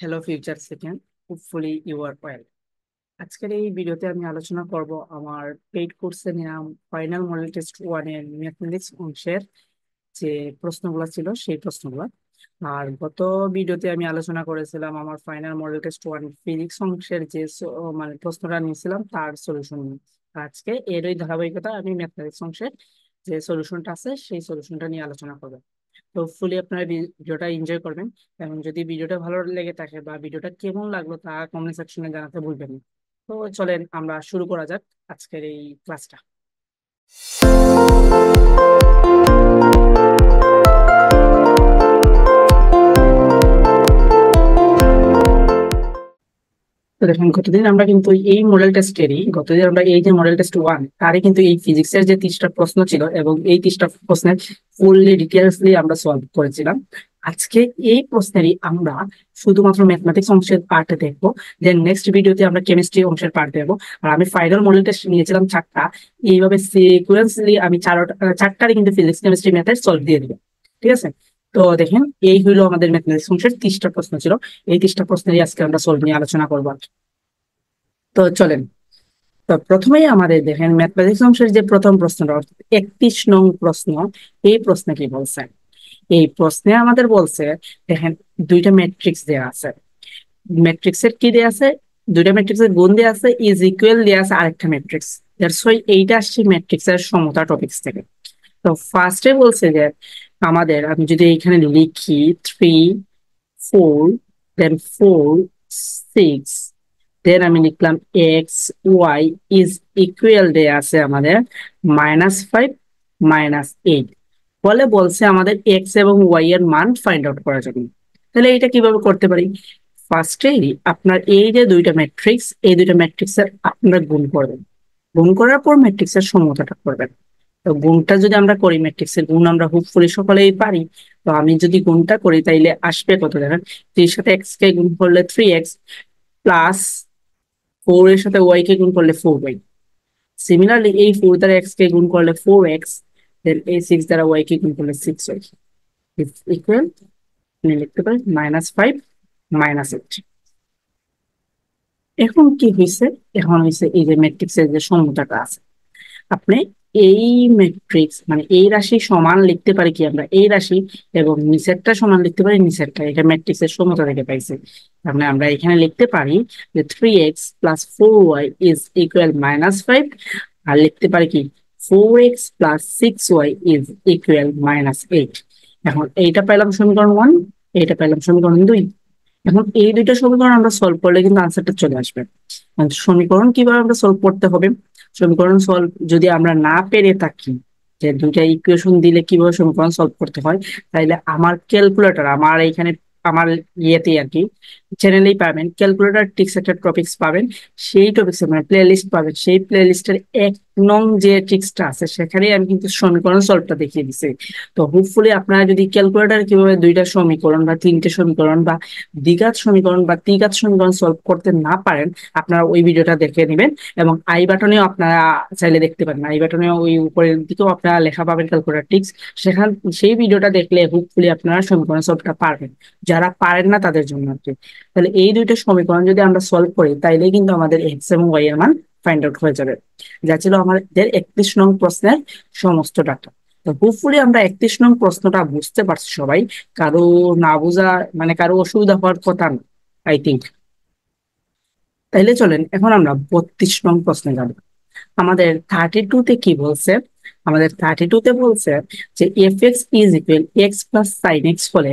hello future second hopefully you are well আজকের এই ভিডিওতে আমি আলোচনা করব আমার পেইড কোর্সে নিলাম ফাইনাল মডেল টেস্ট ওয়ানের ম্যাথমেটিক্স অংশের যে প্রশ্নগুলো ছিল সেই প্রশ্নগুলো আর গত ভিডিওতে আমি আলোচনা করেছিলাম আমার final model test one physics অংশের যে মানে প্রশ্নটা নিয়েছিলাম তার সলিউশন আজকে এরই ধারাবাহিকতা আমি ম্যাথমেটিক্স অংশের যে সলিউশনটা আছে সেই সলিউশনটা নিয়ে আলোচনা করবো হোপফুলি আপনারা ভিডিওটা এনজয় করবেন এবং যদি ভিডিওটা ভালো লেগে থাকে বা ভিডিওটা কেমন লাগলো তা কমেন্ট সেকশনে জানাতে ভুলবেন তো চলেন আমরা শুরু করা যাক আজকের এই ক্লাসটা তো দেখুন গতদিন আমরা কিন্তু এই মডেল টেস্টেরই গতদিন আমরা এই যে মডেল টেস্ট ওয়ান তারই কিন্তু এই ফিজিক্সের যে তিরিশটা প্রশ্ন ছিল এবং এই তিরিশটা প্রশ্নের ফুললি ডিটেলসলি আমরা সলভ করেছিলাম আজকে এই প্রশ্নেরই আমরা শুধুমাত্র ম্যাথমেটিক্স অংশের পার্ট দেখবো দেন নেক্সট ভিডিওতে আমরা কেমিস্ট্রি অংশের পার্ট দেখবো আর আমি ফাইনাল মডেল টেস্ট নিয়েছিলাম চারটা এইভাবে সিকুয়েন্সলি আমি চারটা চারটারই কিন্তু ফিজিক্স কেমিস্ট্রি ম্যাথের সলভ দিয়ে দিবো ঠিক আছে তো দেখেন এই হলো আমাদের ম্যাথমেটিক্স অংশের তিরিশটা প্রশ্ন ছিল এই তিরিশটা প্রশ্নের আজকে আমরা সলভ নিয়ে আলোচনা করবো তো চলেন তো প্রথমেই আমাদের দেখেন ম্যাথমেটিক্স অংশের যে প্রথম প্রশ্নটা অর্থাৎ একত্রিশ নং প্রশ্ন এই প্রশ্নে কি বলছে এই প্রশ্নে আমাদের বলছে দেখেন দুইটা ম্যাট্রিক্স দেওয়া আছে এর কি দেওয়া আছে দুইটা এর গুণ দেওয়া আছে ইজ ইকুয়াল দেওয়া আছে আরেকটা ম্যাট্রিক্স এইটা আসছে এর সমতা টপিকস থেকে তো ফার্স্টে বলছে যে আমাদের আমি যদি এখানে লিখি three four then four six then আমি লিখলাম এক্স ওয়াই ইজ ইকুয়াল ডে আছে আমাদের মাইনাস ফাইভ মাইনাস এইট ফলে বলছে আমাদের এক্স এবং ওয়াই এর মান ফাইন্ড আউট করার জন্য তাহলে এটা কিভাবে করতে পারি ফার্স্টে আপনার এই যে দুইটা ম্যাট্রিক্স এই দুইটা ম্যাট্রিক্সের আপনারা গুণ করবেন গুণ করার পর ম্যাট্রিক্সের সমতাটা করবেন তো গুণটা যদি আমরা করি ম্যাট্রিক্সের গুণ আমরা করি সকলেই পারি তো আমি যদি গুণটা করি তাইলে আসবে কত দেখেন এর সাথে এক্স কে গুণ করলে থ্রি এক্স প্লাস ফোর এর সাথে ওয়াই কে গুণ করলে ফোর ওয়াই সিমিলারলি এই ফোর দ্বারা এক্স কে গুণ করলে ফোর এক্স দেন এই সিক্স দ্বারা ওয়াই কে গুণ করলে সিক্স ওয়াই ইকুয়াল আপনি লিখতে পারেন মাইনাস ফাইভ মাইনাস এইট এখন কি হয়েছে এখন হয়েছে এই যে ম্যাট্রিক্সের যে সমতাটা আছে আপনি এই ম্যাট্রিক্স মানে এই রাশি সমান লিখতে পারি কি আমরা এই রাশি এবং নিচেরটা সমান লিখতে পারি নিচেরটা এটা এর সমতা থেকে পাইছে তাহলে মানে আমরা এখানে লিখতে পারি যে three x plus four y is equal minus five আর লিখতে পারি কি four x plus six y is equal minus eight এখন এইটা পেলাম সমীকরণ ওয়ান এইটা পেলাম সমীকরণ দুই এখন এই দুইটা সমীকরণ আমরা সলভ করলে কিন্তু আনসারটা চলে আসবে সমীকরণ কিভাবে আমরা সলভ করতে হবে সমীকরণ সলভ যদি আমরা না পেরে থাকি যে দুইটা ইকুয়েশন দিলে কিভাবে সমীকরণ সলভ করতে হয় তাহলে আমার ক্যালকুলেটর আমার এখানে আমার ইয়েতে আর কি চ্যানেলেই পাবেন ক্যালকুলেটার ট্রিক্স একটা টপিক্স পাবেন সেই টপিক্স মানে প্লে লিস্ট পাবেন সেই প্লে লিস্টের এক নং যে ট্রিক্সটা আছে সেখানেই আমি কিন্তু সমীকরণ সলভটা দেখিয়ে দিছি তো হোপফুলি আপনারা যদি ক্যালকুলেটার কিভাবে দুইটা সমীকরণ বা তিনটে সমীকরণ বা দ্বিঘাত সমীকরণ বা ত্রিঘাত সমীকরণ সলভ করতে না পারেন আপনারা ওই ভিডিওটা দেখে নেবেন এবং আই বাটনেও আপনারা চাইলে দেখতে পারেন আই বাটনেও ওই উপরের দিকেও আপনারা লেখা পাবেন ক্যালকুলেটার ট্রিক্স সেখান সেই ভিডিওটা দেখলে হোপফুলি আপনারা সমীকরণ সলভটা পারবেন যারা পারেন না তাদের জন্য আর কি তাহলে এই দুইটা সমীকরণ যদি আমরা সলভ করি তাইলে কিন্তু আমাদের এক্স এবং ওয়াই এর মান ফাইন্ড আউট হয়ে যাবে যা ছিল আমাদের একত্রিশ নং প্রশ্নের সমস্ত ডাটা তো হোপফুলি আমরা একত্রিশ নং প্রশ্নটা বুঝতে পারছি সবাই কারো না বোঝা মানে কারো অসুবিধা হওয়ার কথা না আই থিঙ্ক তাইলে চলেন এখন আমরা বত্রিশ নং প্রশ্নে যাব আমাদের থার্টি টু তে কি বলছে আমাদের থার্টি তে বলছে যে f x is equal x plus sine x ফলে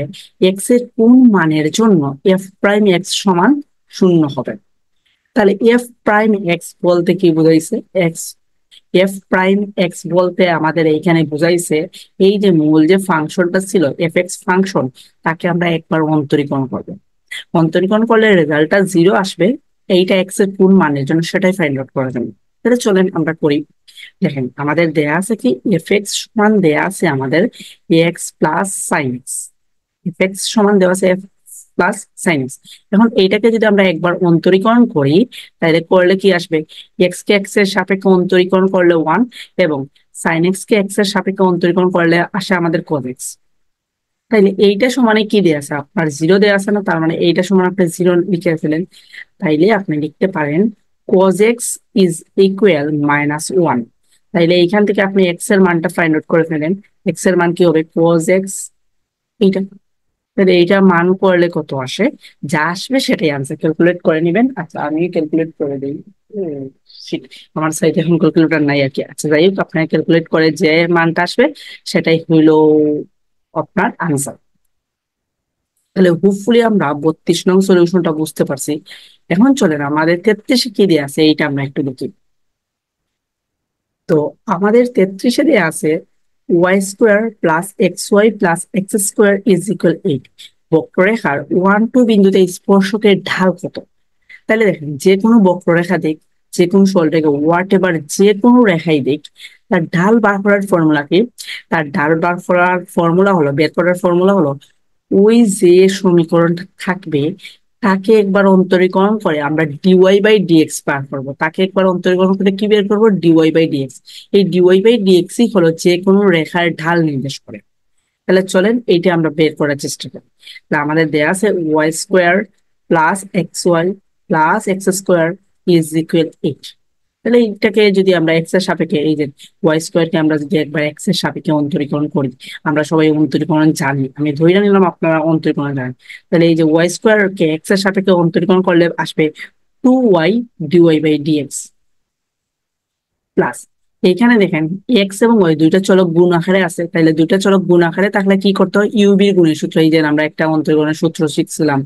এক্স এর কোন মানের জন্য এফ প্রাইম এক্স সমান শূন্য হবে তাহলে এফ প্রাইম এক্স বলতে কি বুঝাইছে এক্স এফ প্রাইম এক্স বলতে আমাদের এইখানে বুঝাইছে এই যে মূল যে ফাংশনটা ছিল এফ এক্স ফাংশন তাকে আমরা একবার অন্তরীকরণ করব অন্তরীকরণ করলে রেজাল্টটা জিরো আসবে এইটা এক্স এর কোন মানের জন্য সেটাই ফাইন্ড আউট করা যাবে তাহলে চলেন আমরা করি দেখেন আমাদের দেয়া আছে কি এফ এক্স সমান দেয়া আছে আমাদের x plus sine f x সমান দেওয়া আছে এফ প্লাস সাইন্স এখন এইটাকে যদি আমরা একবার অন্তরীকরণ করি তাহলে করলে কি আসবে এক্স কে এক্স এর সাপেক্ষে অন্তরীকরণ করলে ওয়ান এবং সাইন এক্স কে এক্স এর সাপেক্ষে অন্তরীকরণ করলে আসে আমাদের কোজ এক্স তাইলে এইটা সমানে কি দেয়া আছে আপনার জিরো দেয়া আছে না তার মানে এইটা সমান আপনি জিরো লিখে ফেলেন তাইলে আপনি লিখতে পারেন cos x is equal minus one তাইলে এইখান থেকে আপনি এক্স এর মানটা ফাইন্ড আউট করে ফেলেন এক্স এর মান কি হবে কোজ এক্স এইটা তাহলে এইটা মান করলে কত আসে যা আসবে সেটাই আনসার ক্যালকুলেট করে নেবেন আচ্ছা আমি ক্যালকুলেট করে দিই আমার সাইডে এখন ক্যালকুলেটর নাই আর কি আচ্ছা যাই হোক আপনার ক্যালকুলেট করে যে মানটা আসবে সেটাই হইল আপনার আনসার তাহলে হুপফুলি আমরা বত্রিশ নং সলিউশনটা বুঝতে পারছি এখন চলেন আমাদের তেত্রিশে কি দিয়ে আছে এইটা আমরা একটু দেখি তো আমাদের তেত্রিশে দিয়ে আছে y square plus x y plus x square is equal eight বক্ররেখার ওয়ান টু বিন্দুতে স্পর্শকের ঢাল কত তাহলে দেখেন যে কোনো বক্ররেখা দিক যে কোনো সলটাকে হোয়াট এভার যে কোনো রেখাই দিক তার ঢাল বার করার ফর্মুলা কি তার ঢাল বার করার ফর্মুলা হলো বের করার ফর্মুলা হলো ওই যে সমীকরণ থাকবে তাকে একবার অন্তরীকরণ করে আমরা ডিওয়াই বাই ডিএক্স পার করবো তাকে একবার অন্তরীকরণ করে কি বের করবো ডিওয়াই বাই ডিএক্স এই ডিওয়াই বাই ডিএক্সই হলো যে কোনো রেখার ঢাল নির্দেশ করে তাহলে চলেন এইটি আমরা বের করার চেষ্টা করি তাহলে আমাদের দেয়া আছে y square plus x y plus x square is equal eight তাহলে এইটাকে যদি আমরা এক্স এর সাপেক্ষে এই যে ওয়াই স্কোয়ারকে আমরা যদি একবার এক্স এর সাপেক্ষে অন্তরীকরণ করি আমরা সবাই অন্তরীকরণ জানি আমি ধরে নিলাম আপনারা অন্তরীকরণ জানেন তাহলে এই যে ওয়াই স্কোয়ারকে এক্স এর সাপেক্ষে অন্তরীকরণ করলে আসবে two y dy by dx plus এখানে দেখেন এক্স এবং ওয়াই দুইটা চলক গুণ আকারে আছে তাহলে দুইটা চলক গুণ আকারে তাহলে কি করতে হয় ইউবির গুণের সূত্র এই যে আমরা একটা অন্তরীকরণের সূত্র শিখছিলাম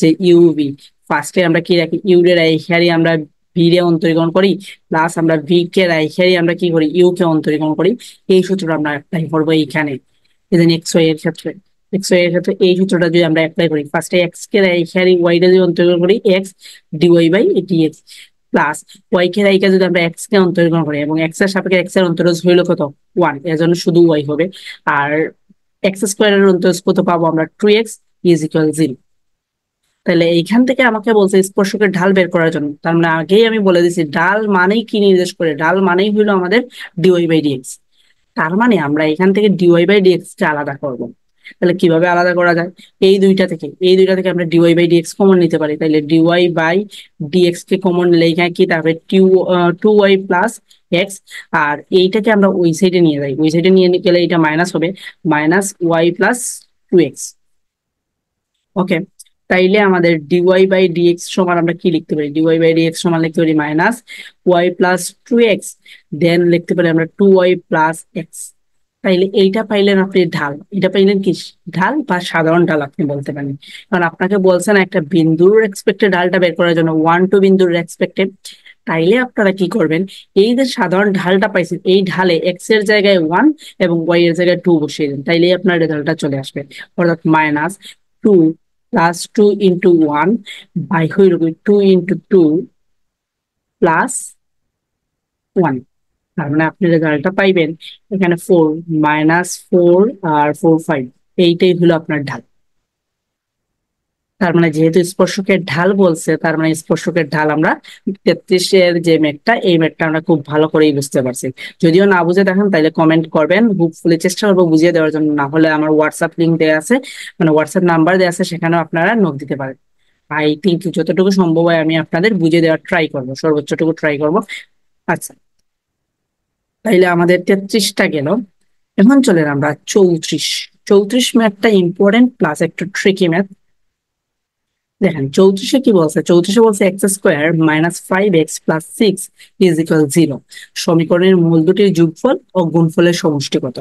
যে ইউবি ফার্স্টে আমরা কি রাখি ইউরে এখানে আমরা ভি রে অন্তরীকরণ করি প্লাস আমরা ভি কে রাইখেরি আমরা কি করি ইউ কে অন্তরীকরণ করি এই সূত্রটা আমরা অ্যাপ্লাই করবো এইখানে এক্স ওয়াই এর ক্ষেত্রে এক্স ওয়াই এর ক্ষেত্রে এই সূত্রটা যদি আমরা অ্যাপ্লাই করি ফার্স্টে এক্স কে রাইখেরি ওয়াই যদি অন্তরীকরণ করি x dy by x plus y কে রাইকে যদি আমরা এক্স কে অন্তরীকরণ করি এবং এক্স এর সাপেক্ষে এক্স এর অন্তরজ হইল কত ওয়ান এর জন্য শুধু ওয়াই হবে আর এক্স স্কোয়ারের অন্তরজ কত পাবো আমরা two x is equal zero তাহলে এইখান থেকে আমাকে বলছে স্পর্শকের ঢাল বের করার জন্য তার মানে আগেই আমি বলে দিছি ডাল মানেই কি নির্দেশ করে ডাল মানেই হইলো আমাদের ডিওয়াই বাই ডিএক্স তার মানে আমরা এখান থেকে ডিওয়াই বাই ডিএক্স কে আলাদা করব তাহলে কিভাবে আলাদা করা যায় এই দুইটা থেকে এই দুইটা থেকে আমরা ডিওয়াই বাই ডিএক্স কমন নিতে পারি তাহলে ডিওয়াই বাই ডিএক্স কে কমন এখানে কি তারপরে two two y plus x আর এইটাকে আমরা ওই সাইডে নিয়ে যাই ওই সাইডে নিয়ে গেলে এটা মাইনাস হবে minus y plus two x okay তাইলে আমাদের ডিওয়াই বাই ডিএক্স সমান আমরা কি লিখতে পারি ডিওয়াই বাই ডিএক্স সমান লিখতে পারি minus y plus two x then লিখতে পারি আমরা টু ওয়াই প্লাস এক্স তাইলে এইটা পাইলেন আপনি ঢাল এটা পাইলেন কি ঢাল বা সাধারণ ঢাল আপনি বলতে পারেন কারণ আপনাকে বলছেন একটা বিন্দুর রেসপেক্টে ঢালটা বের করার জন্য ওয়ান টু বিন্দুর রেসপেক্টে তাইলে আপনারা কি করবেন এই যে সাধারণ ঢালটা পাইছেন এই ঢালে এক্স এর জায়গায় ওয়ান এবং ওয়াই এর জায়গায় টু বসিয়ে দেন তাইলে আপনার রেজাল্টটা চলে আসবে অর্থাৎ minus two plus two into one by হয়ে রবে two into two plus one তার মানে আপনি রেজাল্টটা পাইবেন এখানে ফোর মাইনাস ফোর আর ফোর ফাইভ এইটাই হলো আপনার ঢাল তার মানে যেহেতু স্পর্শকের ঢাল বলছে তার মানে স্পর্শকের ঢাল আমরা তেত্রিশের যে মেঘটা এই মেঘটা আমরা খুব ভালো করেই বুঝতে পারছি যদিও না বুঝে দেখেন তাহলে কমেন্ট করবেন হোপফুলি চেষ্টা করবো বুঝিয়ে দেওয়ার জন্য না হলে আমার হোয়াটসঅ্যাপ লিঙ্ক দেওয়া আছে মানে হোয়াটসঅ্যাপ নাম্বার দেওয়া আছে সেখানেও আপনারা নখ দিতে পারেন আই থিঙ্ক যতটুকু সম্ভব হয় আমি আপনাদের বুঝে দেওয়ার ট্রাই করবো সর্বোচ্চটুকু ট্রাই করব আচ্ছা তাইলে আমাদের তেত্রিশটা গেল এখন চলেন আমরা চৌত্রিশ চৌত্রিশ ম্যাথটা ইম্পর্টেন্ট প্লাস একটু ট্রিকি ম্যাথ দেখেন চৌত্রিশে কি বলছে চৌত্রিশে বলছে x square minus five x plus six is equal zero সমীকরণের মূল দুটির যোগফল ও গুণফলের সমষ্টি কত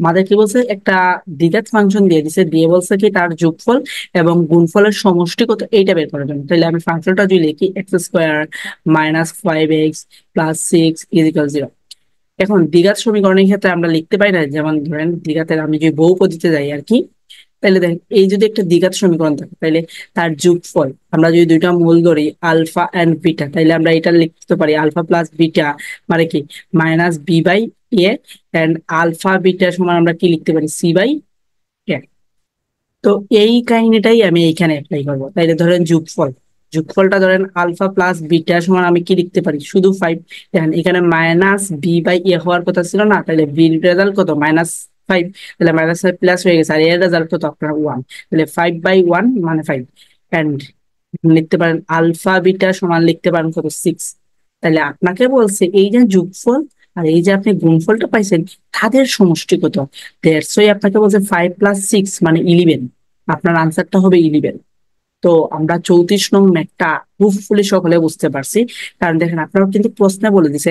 আমাদের কি বলছে একটা দ্বিঘাত ফাংশন দিয়ে দিছে দিয়ে বলছে কি তার যোগফল এবং গুণফলের সমষ্টি কত এইটা বের করার জন্য তাহলে আমি ফাংশনটা যদি লিখি x square minus five x plus six is equal zero এখন দ্বিঘাত সমীকরণের ক্ষেত্রে আমরা লিখতে পারি না যেমন ধরেন দ্বিঘাতের আমি যদি বহুপদিতে যাই আর কি তাহলে দেখেন এই যদি একটা দ্বিঘাত সমীকরণ থাকে তাহলে তার যোগফল আমরা যদি দুইটা মূল ধরি আলফা এন্ড বিটা তাহলে আমরা এটা লিখতে পারি আলফা প্লাস বিটা মানে কি minus b by a and alpha beta সমান আমরা কি লিখতে পারি সি বাই এ তো এই কাহিনীটাই আমি এইখানে অ্যাপ্লাই করবো তাইলে ধরেন যোগফল যোগফলটা ধরেন আলফা প্লাস বিটা সমান আমি কি লিখতে পারি শুধু ফাইভ দেখেন এখানে মাইনাস বি বাই এ হওয়ার কথা ছিল না তাহলে বি রেজাল্ট কত মাইনাস ফাইভ তাহলে মাইনাস ফাইভ প্লাস হয়ে গেছে আর এর রেজাল্ট তো আপনার ওয়ান তাহলে ফাইভ বাই ওয়ান মানে ফাইভ অ্যান্ড লিখতে পারেন আলফা বিটা সমান লিখতে পারেন কত সিক্স তাহলে আপনাকে বলছে এই যে যোগফল আর এই যে আপনি গুণফলটা পাইছেন তাদের সমষ্টি কত দেড়শোই আপনাকে বলছে ফাইভ প্লাস সিক্স মানে ইলেভেন আপনার আনসারটা হবে ইলেভেন তো আমরা চৌত্রিশ নং ম্যাকটা হুপফুলি সকলে বুঝতে পারছি কারণ দেখেন আপনারা কিন্তু প্রশ্নে বলে দিছে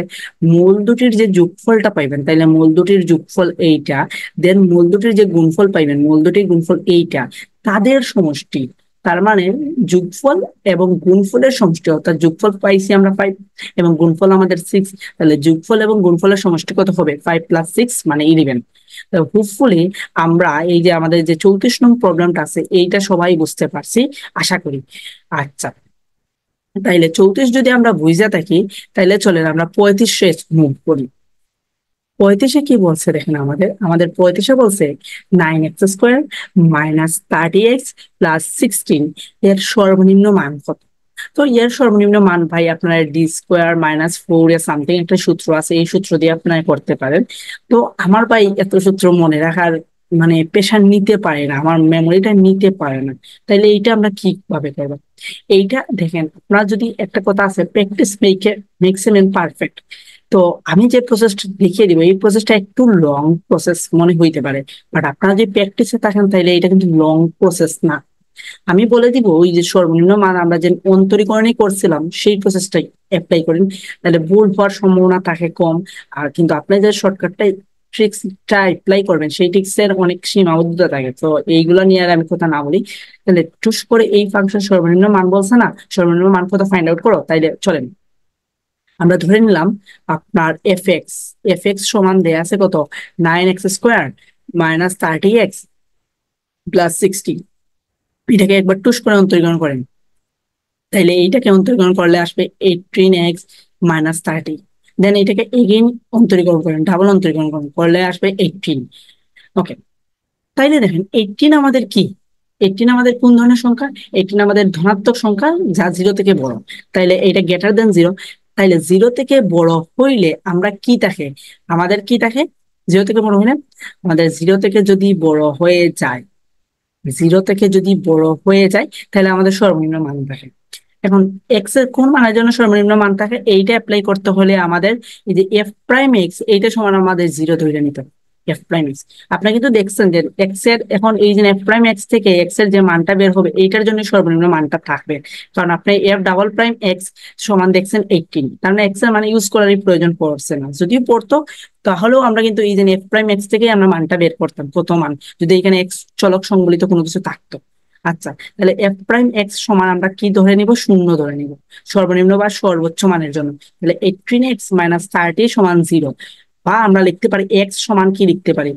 মূল দুটির যে যোগফলটা পাইবেন তাইলে মূল দুটির যোগফল এইটা দেন মূল দুটির যে গুণফল পাইবেন মূল দুটির গুণফল এইটা তাদের সমষ্টি তার মানে যুগফল এবং গুণফলের সমষ্টি অর্থাৎ যুগফল পাইছি আমরা ফাইভ এবং গুণফল আমাদের সিক্স তাহলে যুগফল এবং গুণফলের সমষ্টি কত হবে ফাইভ প্লাস সিক্স মানে ইলেভেন হোপফুলি আমরা এই যে আমাদের যে চৌত্রিশ নং প্রবলেমটা আছে এইটা সবাই বুঝতে পারছি আশা করি আচ্ছা তাইলে চৌত্রিশ যদি আমরা বুঝে থাকি তাইলে চলেন আমরা পঁয়ত্রিশে মুভ করি পঁয়ত্রিশে কি বলছে দেখেন আমাদের আমাদের পঁয়ত্রিশে বলছে nine x square minus thirty x plus sixteen এর সর্বনিম্ন মান কত তো ইয়ার সর্বনিম্ন মান ভাই আপনার d square minus four something একটা সূত্র আছে এই সূত্র দিয়ে আপনার করতে পারেন তো আমার ভাই এত সূত্র মনে রাখার মানে প্রেশার নিতে পারে না আমার মেমোরিটা নিতে পারে না তাহলে এইটা আমরা কিভাবে করবো এইটা দেখেন আপনার যদি একটা কথা আছে প্র্যাকটিস মেকে মেক্স পারফেক্ট তো আমি যে প্রসেসটা দেখিয়ে দিব এই প্রসেসটা একটু লং প্রসেস মনে হইতে পারে বাট আপনারা যে প্র্যাকটিসে থাকেন তাহলে এটা কিন্তু লং প্রসেস না আমি বলে দিব ওই যে সর্বনিম্ন মান আমরা যে অন্তরীকরণে করছিলাম সেই প্রসেসটাই অ্যাপ্লাই করেন তাহলে ভুল হওয়ার সম্ভাবনা থাকে কম আর কিন্তু আপনি যে শর্টকাটটা ট্রিক্সটা অ্যাপ্লাই করবেন সেই ট্রিক্সের অনেক সীমাবদ্ধতা থাকে তো এইগুলো নিয়ে আর আমি কথা না বলি তাহলে টুস করে এই ফাংশন সর্বনিম্ন মান বলছে না সর্বনিম্ন মান কথা ফাইন্ড আউট করো তাইলে চলেন আমরা ধরে নিলাম আপনার এফ এক্স এফ এক্স সমান দেয়া আছে কত nine x square minus thirty x plus sixty এটাকে একবার টুস করে অন্তরীকরণ করেন তাহলে এইটাকে অন্তরীকরণ করলে আসবে eighteen x minus thirty then এটাকে এগেইন অন্তরীকরণ করেন ডাবল অন্তরীকরণ করেন করলে আসবে এইটিন ওকে তাইলে দেখেন এইটিন আমাদের কি এইটিন আমাদের কোন ধরনের সংখ্যা এইটিন আমাদের ধনাত্মক সংখ্যা যা জিরো থেকে বড় তাইলে এটা গ্রেটার দেন জিরো তাইলে জিরো থেকে বড় হইলে আমরা কি থাকে আমাদের কি থাকে জিরো থেকে বড় হইলে আমাদের জিরো থেকে যদি বড় হয়ে যায় জিরো থেকে যদি বড় হয়ে যায় তাহলে আমাদের সর্বনিম্ন মান থাকে এখন এক্স এর কোন মানের জন্য সর্বনিম্ন মান থাকে এইটা অ্যাপ্লাই করতে হলে আমাদের এই যে এফ প্রাইম এক্স এইটা সমান আমাদের জিরো ধরে নিতে হবে এফ প্রাইম এক্স আপনি কিন্তু দেখছেন যে এক্স এর এখন এই যে এফ প্রাইম এক্স থেকে এক্স এর যে মানটা বের হবে এইটার জন্য সর্বনিম্ন মানটা থাকবে কারণ আপনি এফ ডাবল প্রাইম এক্স সমান দেখছেন এইটিন তার মানে এক্স এর মানে ইউজ করারই প্রয়োজন পড়ছে না যদিও পড়তো তাহলেও আমরা কিন্তু এই যে এফ প্রাইম এক্স থেকে আমরা মানটা বের করতাম কত মান যদি এখানে এক্স চলক সংবলিত কোনো কিছু থাকতো আচ্ছা তাহলে এফ প্রাইম এক্স সমান আমরা কি ধরে নিব শূন্য ধরে নিব সর্বনিম্ন বা সর্বোচ্চ মানের জন্য তাহলে এইটিন এক্স মাইনাস থার্টি সমান জিরো বা আমরা লিখতে পারি এক্স সমান কি লিখতে পারি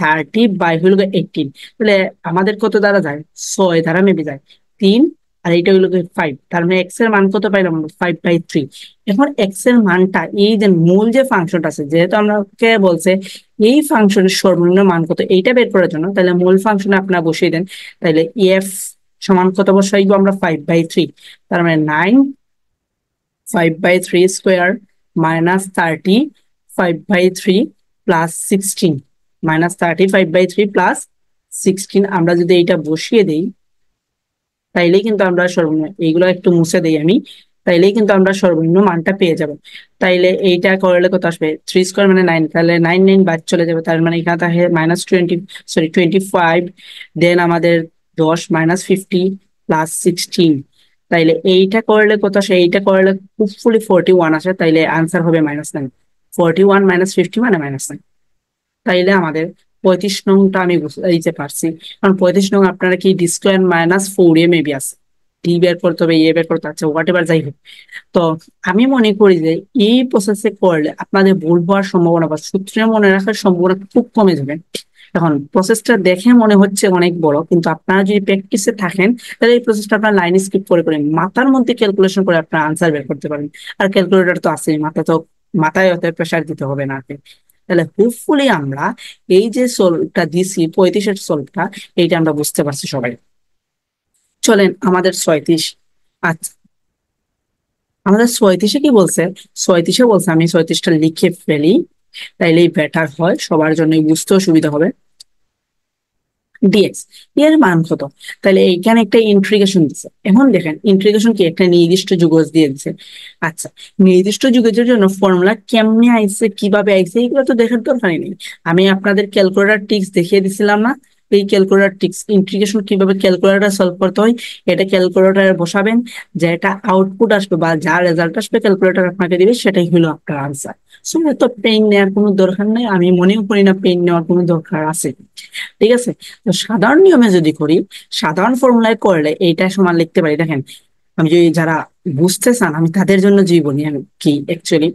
থার্টি বাই হইল এইটিন তাহলে আমাদের কত দ্বারা যায় ছয় দ্বারা মেপে যায় তিন আর এইটা হইল ফাইভ তার মানে এক্স এর মান কত পাইলাম ফাইভ বাই থ্রি এখন এক্স এর মানটা এই যে মূল যে ফাংশনটা আছে যেহেতু আমরা কে বলছে এই ফাংশনের সর্বনিম্ন মান কত এইটা বের করার জন্য তাহলে মূল ফাংশনে আপনার বসিয়ে দেন তাহলে এফ সমান কত বসাইবো আমরা ফাইভ বাই থ্রি তার মানে nine five by three square minus thirty 5 by 3 plus 16 minus 35 by 3 plus 16 আমরা যদি এটা বসিয়ে দেই তাইলেই কিন্তু আমরা সর্বনিম্ন এইগুলো একটু মুছে দেই আমি তাইলেই কিন্তু আমরা সর্বনিম্ন মানটা পেয়ে যাব তাইলে এইটা করলে কত আসবে 3 স্কয়ার মানে 9 তাহলে 9 9 বাদ চলে যাবে তার মানে এখানে থাকে মাইনাস টোয়েন্টি সরি 25 দেন আমাদের 10 মাইনাস ফিফটি প্লাস সিক্সটিন তাইলে এইটা করলে কত আসে এইটা করলে হোপফুলি 41 আসে তাইলে आंसर হবে -9 ফর্টি ওয়ান মাইনাস ফিফটি মানে মাইনাস নাইন তাইলে আমাদের পঁয়ত্রিশ নংটা আমি দিতে পারছি কারণ পঁয়ত্রিশ নং আপনারা কি d square minus four a maybe আছে ডি বের করতে হবে এ বের করতে আছে হোয়াট এভার যাই হোক তো আমি মনে করি যে এই প্রসেসে করলে আপনাদের ভুল হওয়ার সম্ভাবনা বা সূত্রে মনে রাখার সম্ভাবনা খুব কমে যাবে এখন প্রসেসটা দেখে মনে হচ্ছে অনেক বড় কিন্তু আপনারা যদি প্র্যাকটিসে থাকেন তাহলে এই প্রসেসটা আপনার লাইন স্কিপ করে করে মাথার মধ্যে ক্যালকুলেশন করে আপনার আনসার বের করতে পারেন আর ক্যালকুলেটর তো আছেই মাথা তো মাথায় অত প্রেশার দিতে হবে না তাহলে হোপফুলি আমরা এই যে সলভটা দিছি পঁয়ত্রিশের সলভটা এইটা আমরা বুঝতে পারছি সবাই চলেন আমাদের ছয়ত্রিশ আচ্ছা আমাদের ছয়ত্রিশে কি বলছে ছয়ত্রিশে বলছে আমি ছয়ত্রিশটা লিখে ফেলি তাইলেই বেটার হয় সবার জন্যই বুঝতেও সুবিধা হবে ডিএক্স এর মান কত তাহলে এখানে একটা ইন্ট্রিগেশন দিচ্ছে এখন দেখেন ইন্ট্রিগেশন কি একটা নির্দিষ্ট যুগজ দিয়ে দিচ্ছে আচ্ছা নির্দিষ্ট যুগজের জন্য ফর্মুলা কেমনে আইছে কিভাবে আইছে এগুলো তো দেখার দরকারই নেই আমি আপনাদের ক্যালকুলেটার টিক্স দেখিয়ে দিছিলাম না এই ক্যালকুলেটর টিক্স ইন্টিগ্রেশন কিভাবে ক্যালকুলেটার সলভ করতে হয় এটা ক্যালকুলেটরে বসাবেন যে এটা আউটপুট আসবে বা যা রেজাল্ট আসবে ক্যালকুলেটর আপনাকে দিবে সেটাই হলো আপনার আনসার সো তো পেন নেওয়ার কোনো দরকার নেই আমি মনেও করি না পেন নেওয়ার কোনো দরকার আছে ঠিক আছে তো সাধারণ নিয়মে যদি করি সাধারণ ফর্মুলায় করলে এইটা সমান লিখতে পারি দেখেন আমি যদি যারা বুঝতে চান আমি তাদের জন্য জীবনী আমি কি অ্যাকচুয়ালি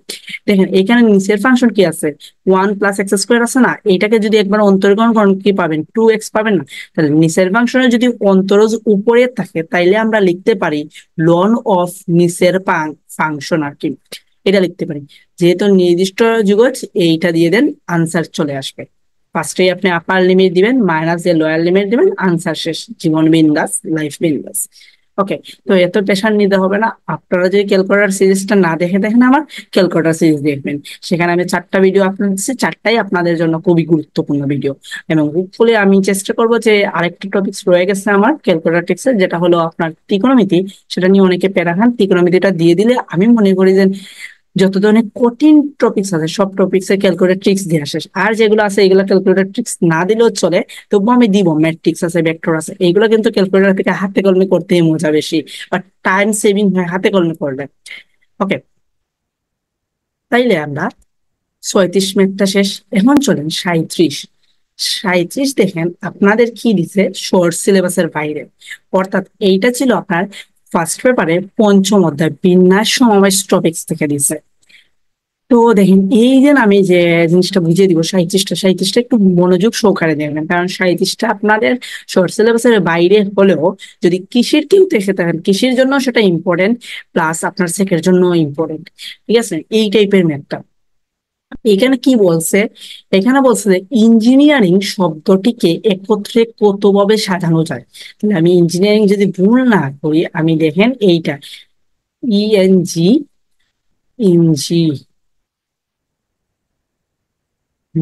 দেখেন এখানে নিচের ফাংশন কি আছে ওয়ান প্লাস এক্স স্কোয়ার আছে না এটাকে যদি একবার অন্তরকরণ করেন কি পাবেন টু এক্স পাবেন না তাহলে নিচের ফাংশনে যদি অন্তরজ উপরে থাকে তাইলে আমরা লিখতে পারি লন অফ নিচের ফাংশন আর কি এটা লিখতে পারি যেহেতু নির্দিষ্ট যুগ এইটা দিয়ে দেন আনসার চলে আসবে ফার্স্টে আপনি আপার লিমিট দিবেন মাইনাস দিয়ে লোয়ার লিমিট দিবেন আনসার শেষ জীবন বিন্দাস লাইফ বিন্দাস ওকে তো এত প্রেশার নিতে হবে না আপনারা যদি ক্যালকুলেটার সিরিজটা না দেখে দেখেন আমার ক্যালকুলেটার সিরিজ দেখবেন সেখানে আমি চারটা ভিডিও আপনার দিচ্ছি চারটাই আপনাদের জন্য খুবই গুরুত্বপূর্ণ ভিডিও এবং হুপফুলি আমি চেষ্টা করব যে আরেকটা টপিক রয়ে গেছে আমার ক্যালকুলেটার টিক্সের যেটা হলো আপনার ত্রিকোণমিতি সেটা নিয়ে অনেকে প্যারা খান ত্রিকোণমিতিটা দিয়ে দিলে আমি মনে করি যে যত ধরনের কঠিন টপিক্স আছে সব টপিক্স এর ক্যালকুলেট ট্রিক্স দিয়ে আসে আর যেগুলো আছে এগুলো ক্যালকুলেটার ট্রিক্স না দিলেও চলে তবু আমি দিব ম্যাট্রিক্স আছে ভেক্টর আছে এগুলো কিন্তু ক্যালকুলেটার থেকে হাতে কলমে করতে মজা বেশি বা টাইম সেভিং হয় হাতে কলমে করলে ওকে তাইলে আমরা ছয়ত্রিশ মিনিটটা শেষ এখন চলেন সাঁত্রিশ সাঁত্রিশ দেখেন আপনাদের কি দিছে শর্ট সিলেবাসের বাইরে অর্থাৎ এইটা ছিল আপনার ফার্স্ট পেপারে পঞ্চম অধ্যায় বিন্যাস সমাবেশ টপিক্স থেকে দিছে তো দেখেন এই যে আমি যে জিনিসটা বুঝিয়ে দিব সাঁত্রিশটা সাঁত্রিশটা একটু মনোযোগ সহকারে দেখবেন কারণ সাঁত্রিশটা আপনাদের শর্ট সিলেবাসের বাইরে হলেও যদি কৃষির কেউ দেখে থাকেন কৃষির জন্য সেটা ইম্পর্টেন্ট প্লাস আপনার সেকের জন্য ইম্পর্টেন্ট ঠিক আছে এই টাইপের ম্যাপটা এখানে কি বলছে এখানে বলছে যে ইঞ্জিনিয়ারিং শব্দটিকে একত্রে কতভাবে সাজানো যায় তাহলে আমি ইঞ্জিনিয়ারিং যদি ভুল না করি আমি দেখেন এইটা ENG 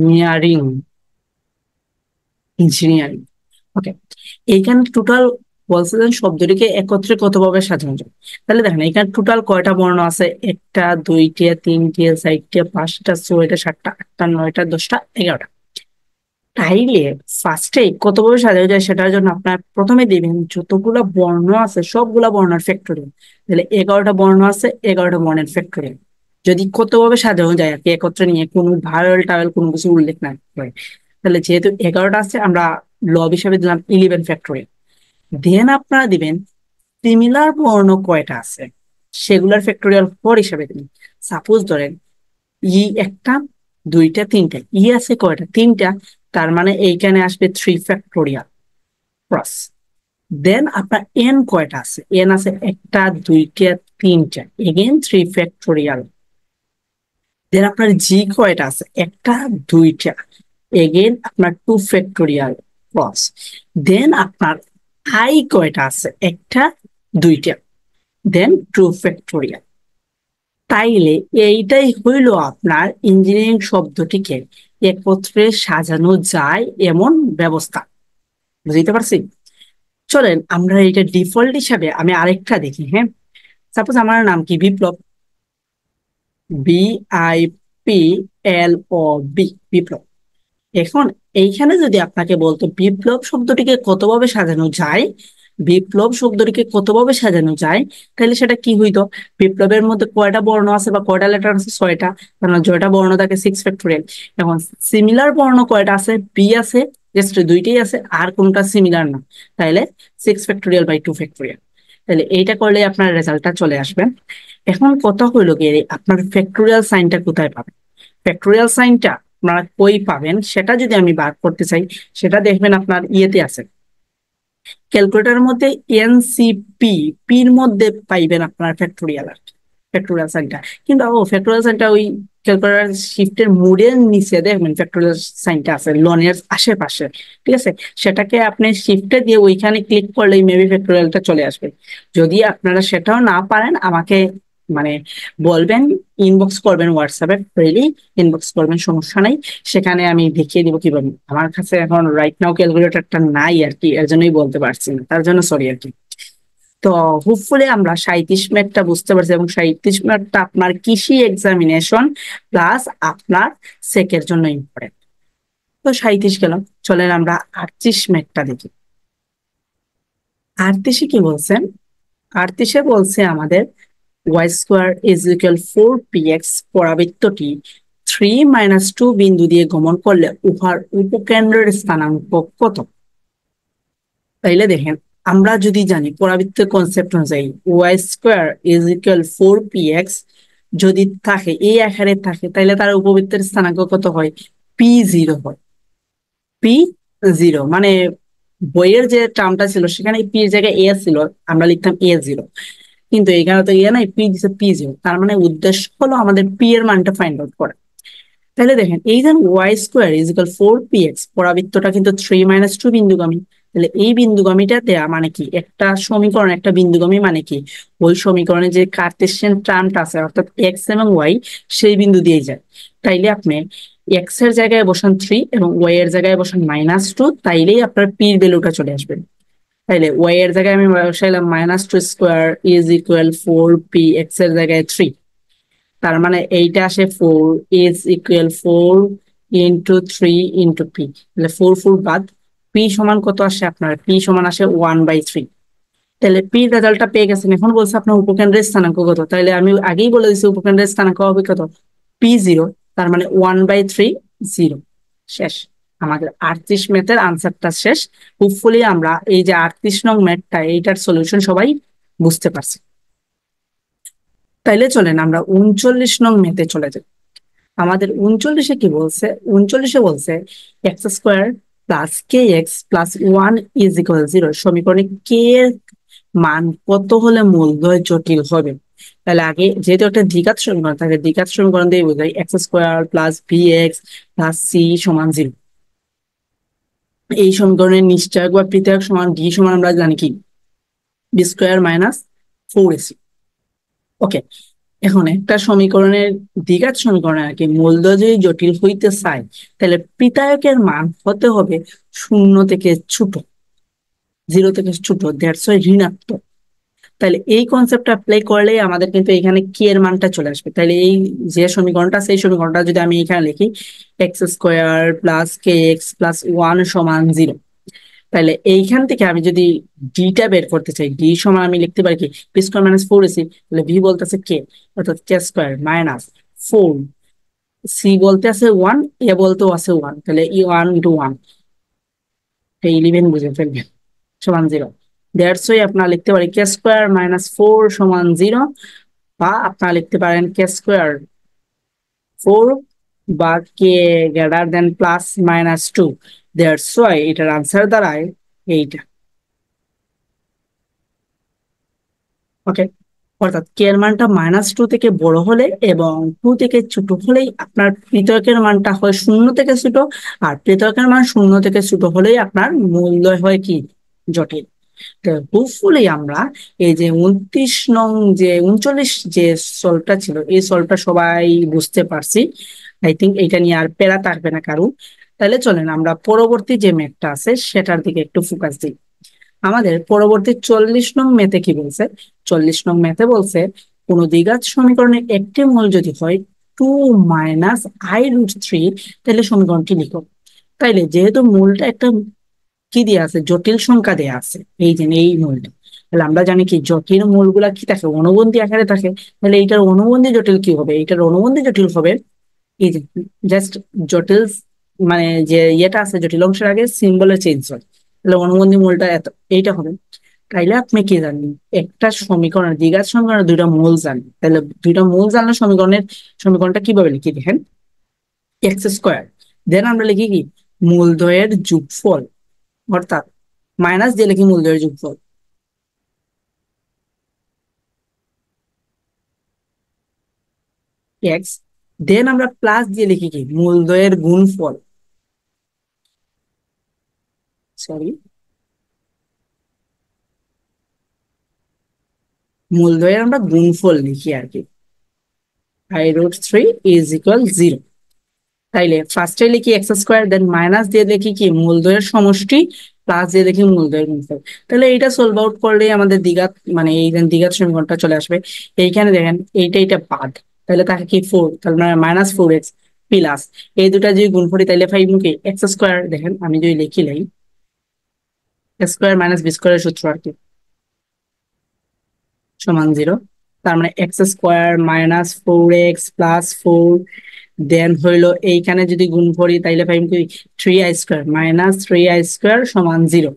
engineering engineering okay এইখানে টোটাল বলছিলেন শব্দটিকে একত্রে কতভাবে সাজানো যায় তাহলে দেখেন এখানে টোটাল কয়টা বর্ণ আছে একটা দুইটা তিনটে চারটে পাঁচটা ছয়টা সাতটা আটটা নয়টা দশটা এগারোটা তাইলে ফার্স্টে কতভাবে সাজানো যায় সেটার জন্য আপনার প্রথমে দেবেন যতগুলা বর্ণ আছে সবগুলা বর্ণের ফ্যাক্টরি তাহলে এগারোটা বর্ণ আছে এগারোটা বর্ণের ফ্যাক্টরি যদি কতভাবে সাজানো যায় আর কি একত্রে নিয়ে কোনো ভাইরাল টাওয়েল কোনো কিছু উল্লেখ না করে তাহলে যেহেতু এগারোটা আছে আমরা লব হিসাবে দিলাম ইলেভেন ফ্যাক্টরিয়াল দেন আপনারা দিবেন সিমিলার বর্ণ কয়টা আছে সেগুলার ফ্যাক্টোরিয়াল ফোর হিসাবে দিন সাপোজ ধরেন ই একটা দুইটা তিনটা ই আছে কয়টা তিনটা তার মানে এইখানে আসবে থ্রি ফ্যাক্টোরিয়াল প্লাস দেন আপনার এন কয়টা আছে এন আছে একটা দুইটা তিনটা এগেন থ্রি ফ্যাক্টোরিয়াল দেন আপনার জি কয়টা আছে একটা দুইটা এগেন আপনার টু ফ্যাক্টোরিয়াল প্লাস দেন আপনার আই কয়টা আছে একটা দুইটা দেন ট্রু ফ্যাক্টোরিয়াল তাইলে এইটাই হইল আপনার ইঞ্জিনিয়ারিং শব্দটিকে একত্রে সাজানো যায় এমন ব্যবস্থা বুঝতে পারছি চলেন আমরা এটা ডিফল্ট হিসাবে আমি আরেকটা দেখি হ্যাঁ সাপোজ আমার নাম কি Biplab B I P L O B Biplab এখন এইখানে যদি আপনাকে বলতো বিপ্লব শব্দটিকে কতভাবে সাজানো যায় বিপ্লব শব্দটিকে কতভাবে সাজানো যায় তাহলে সেটা কি হইতো বিপ্লবের মধ্যে কয়টা বর্ণ আছে বা কয়টা লেটার আছে ছয়টা কারণ জয়টা বর্ণ থাকে সিক্স ফ্যাক্টোরিয়াল এখন সিমিলার বর্ণ কয়টা আছে বি আছে জাস্ট দুইটাই আছে আর কোনটা সিমিলার না তাহলে six factorial by two factorial তাহলে এইটা করলে আপনার রেজাল্টটা চলে আসবে এখন কথা হইলো গিয়ে আপনার ফ্যাক্টোরিয়াল সাইনটা কোথায় পাবেন ফ্যাক্টোরিয়াল সাইনটা আপনারা কই পাবেন সেটা যদি আমি বার করতে চাই সেটা দেখবেন আপনার ইয়েতে আছে ক্যালকুলেটার মধ্যে এনসিপি পির মধ্যে পাইবেন আপনার ফ্যাক্টোরিয়াল আর ফ্যাক্টোরিয়াল সাইনটা কিন্তু ও ফ্যাক্টোরিয়াল সাইনটা ওই ক্যালকুলেটার শিফটের মুডের নিচে দেখবেন ফ্যাক্টোরিয়াল সাইনটা আছে লনের আশেপাশে ঠিক আছে সেটাকে আপনি শিফটে দিয়ে ওইখানে ক্লিক করলেই মেবি ফ্যাক্টোরিয়ালটা চলে আসবে যদি আপনারা সেটাও না পারেন আমাকে মানে বলবেন ইনবক্স করবেন হোয়াটসঅ্যাপে ফ্রিলি ইনবক্স করবেন সমস্যা নাই সেখানে আমি দেখিয়ে দিব কিভাবে আমার কাছে এখন রাইট নাও ক্যালকুলেটারটা নাই আর কি এর জন্যই বলতে পারছি না তার জন্য সরি আর কি তো হোপফুলি আমরা সাঁইত্রিশ মিনিটটা বুঝতে পারছি এবং সাঁইত্রিশ মিনিটটা আপনার কৃষি এক্সামিনেশন প্লাস আপনার সেকের জন্য ইম্পর্টেন্ট তো সাঁত্রিশ গেল চলেন আমরা আটত্রিশ মিনিটটা দেখি আটত্রিশে কি বলছেন আটত্রিশে বলছে আমাদের y square is equal four p x পরাবৃত্তটি থ্রি মাইনাস টু বিন্দু দিয়ে গমন করলে উহার উপকেন্দ্রের স্থানাঙ্ক কত তাইলে দেখেন আমরা যদি জানি পরাবৃত্তের কনসেপ্ট অনুযায়ী y square is equal four p x যদি থাকে এই আকারে থাকে তাহলে তার উপবৃত্তের স্থানাঙ্ক কত হয় পি জিরো হয় পি জিরো মানে বইয়ের যে টার্মটা ছিল সেখানে পি জায়গায় এ ছিল আমরা লিখতাম এ জিরো কিন্তু এখানে তো ইয়ে নাই পি দিছে পি জিরো তার মানে উদ্দেশ্য হলো আমাদের পি এর মানটা ফাইন্ড আউট করা তাহলে দেখেন এই যে y square is equal four p x পরাবৃত্তটা কিন্তু থ্রি মাইনাস টু বিন্দুগামী তাহলে এই বিন্দুগামীটা দেয়া মানে কি একটা সমীকরণ একটা বিন্দুগামী মানে কি ওই সমীকরণে যে কার্টেসিয়ান টার্মটা আছে অর্থাৎ এক্স এবং ওয়াই সেই বিন্দু দিয়ে যায় তাইলে আপনি এক্স এর জায়গায় বসান থ্রি এবং ওয়াই এর জায়গায় বসান মাইনাস টু তাইলেই আপনার পির ভ্যালুটা চলে আসবে তাহলে ওয়াই এর জায়গায় আমি বসাইলাম minus two square is equal four p x এর জায়গায় থ্রি তার মানে এইটা আসে four is equal four into three into p তাহলে ফোর ফোর বাদ পি সমান কত আসে আপনার পি সমান আসে ওয়ান বাই থ্রি তাহলে পি রেজাল্টটা পেয়ে গেছেন এখন বলছে আপনার উপকেন্দ্রের স্থানাঙ্ক কত তাহলে আমি আগেই বলে দিচ্ছি উপকেন্দ্রের স্থানাঙ্ক হবে কত পি জিরো তার মানে ওয়ান বাই থ্রি জিরো শেষ আমাদের আটত্রিশ ম্যাথের আনসারটা শেষ হোপফুলি আমরা এই যে আটত্রিশ নং ম্যাথটা এইটার সলিউশন সবাই বুঝতে পারছি তাইলে চলেন আমরা উনচল্লিশ নং ম্যাথে চলে যাই আমাদের উনচল্লিশে কি বলছে উনচল্লিশে বলছে x square plus k x plus one is equal zero সমীকরণে কে এর মান কত হলে মূলধয় জটিল হবে তাহলে আগে যেহেতু একটা দ্বিঘাত সমীকরণ থাকে দ্বিঘাত সমীকরণ দিয়ে বোঝায় x square plus b x plus c সমান জিরো এই সমীকরণের নিশ্চয়ক বা পৃথক সমান ডি সমান আমরা জানি কি b square minus four a c okay এখন একটা সমীকরণের দ্বিঘাত সমীকরণ আর কি মূল্য যদি জটিল হইতে চায় তাহলে পিতায়কের মান হতে হবে শূন্য থেকে ছোট জিরো থেকে ছোট দেড়শো ঋণাত্মক তাহলে এই কনসেপ্টটা অ্যাপ্লাই করলে আমাদের কিন্তু এখানে কে এর মানটা চলে আসবে তাহলে এই যে সমীকরণটা সেই সমীকরণটা যদি আমি এখানে লিখি x square plus k x plus one সমান জিরো তাহলে এইখান থেকে আমি যদি ডিটা বের করতে চাই ডি সমান আমি লিখতে পারি কি b square minus four a c তাহলে ভি বলতে আছে কে অর্থাৎ k square minus four c বলতে আছে ওয়ান এ বলতেও আছে ওয়ান তাহলে ই ওয়ান ইন্টু ওয়ান ইলেভেন বুঝে ফেলবেন সমান জিরো দ্যাটস ওয়াই আপনারা লিখতে পারেন কে স্কোয়ার মাইনাস ফোর সমান জিরো বা আপনারা লিখতে পারেন কে স্কোয়ার ফোর বা k greater than plus minus two that's why এটার আনসার দাঁড়ায় এইটা ওকে অর্থাৎ কে এর মানটা মাইনাস টু থেকে বড় হলে এবং টু থেকে ছোট হলেই আপনার পৃথকের মানটা হয় শূন্য থেকে ছোট আর পৃথকের মান শূন্য থেকে ছোট হলেই আপনার মূল্য হয় কি জটিল হোপফুলি আমরা এই যে উনত্রিশ নং যে উনচল্লিশ যে সলভটা ছিল এই সলভটা সবাই বুঝতে পারছি আই থিঙ্ক এটা নিয়ে আর পেরা থাকবে না কারণ তাহলে চলেন আমরা পরবর্তী যে ম্যাথটা আছে সেটার দিকে একটু ফোকাস দিই আমাদের পরবর্তী চল্লিশ নং ম্যাথে কি বলছে চল্লিশ নং ম্যাথে বলছে কোন দ্বিঘাত সমীকরণের একটি মূল যদি হয় two minus i root three তাহলে সমীকরণটি লিখো তাইলে যেহেতু মূলটা একটা কি দেয়া আছে জটিল সংখ্যা দেয়া আছে এই যে এই মূলটা তাহলে আমরা জানি কি জটিল মূলগুলা কি থাকে অনুবন্ধী আকারে থাকে তাহলে এইটার অনুবন্ধী জটিল কি হবে এইটার অনুবন্ধী জটিল হবে এই যে জাস্ট জটিল মানে যে ইয়েটা আছে জটিল অংশের আগে সিম্বলে চেঞ্জ হয় তাহলে অনুবন্ধী মূলটা এত এইটা হবে তাইলে আপনি কি জানেন একটা সমীকরণ দ্বিঘাত সমীকরণের দুইটা মূল জানেন তাহলে দুইটা মূল জানলে সমীকরণের সমীকরণটা কিভাবে লিখি দেখেন এক্স স্কোয়ার দেন আমরা লিখি কি মূলদয়ের যোগফল অর্থাৎ মাইনাস দিয়ে লিখি মূল্যের যোগফল এক্স দেন আমরা প্লাস দিয়ে লিখি কি গুণ গুণফল সরি মূলদয়ের আমরা গুণফল লিখি আর কি i root three is equal zero তাইলে ফার্স্টে লিখি এক্স স্কোয়ার দেন মাইনাস দিয়ে দেখি কি মূলদয়ের সমষ্টি প্লাস দিয়ে দেখি মূলদয়ের গুণফল তাহলে এইটা সলভ আউট করলেই আমাদের দিঘাত মানে এই দিঘাত সমীকরণটা চলে আসবে এইখানে দেখেন এইটা এইটা বাদ তাহলে তাকে কি ফোর তাহলে মাইনাস ফোর এক্স প্লাস এই দুটা যদি গুণ তাইলে ফাইভ মুখে এক্স স্কোয়ার দেখেন আমি যদি লিখি লাই স্কোয়ার মাইনাস বি স্কোয়ারের সূত্র আর কি সমান জিরো তার মানে x square minus four x plus four then হইলো এইখানে যদি গুণ করি তাইলে পাইম কি three i square minus three i square সমান জিরো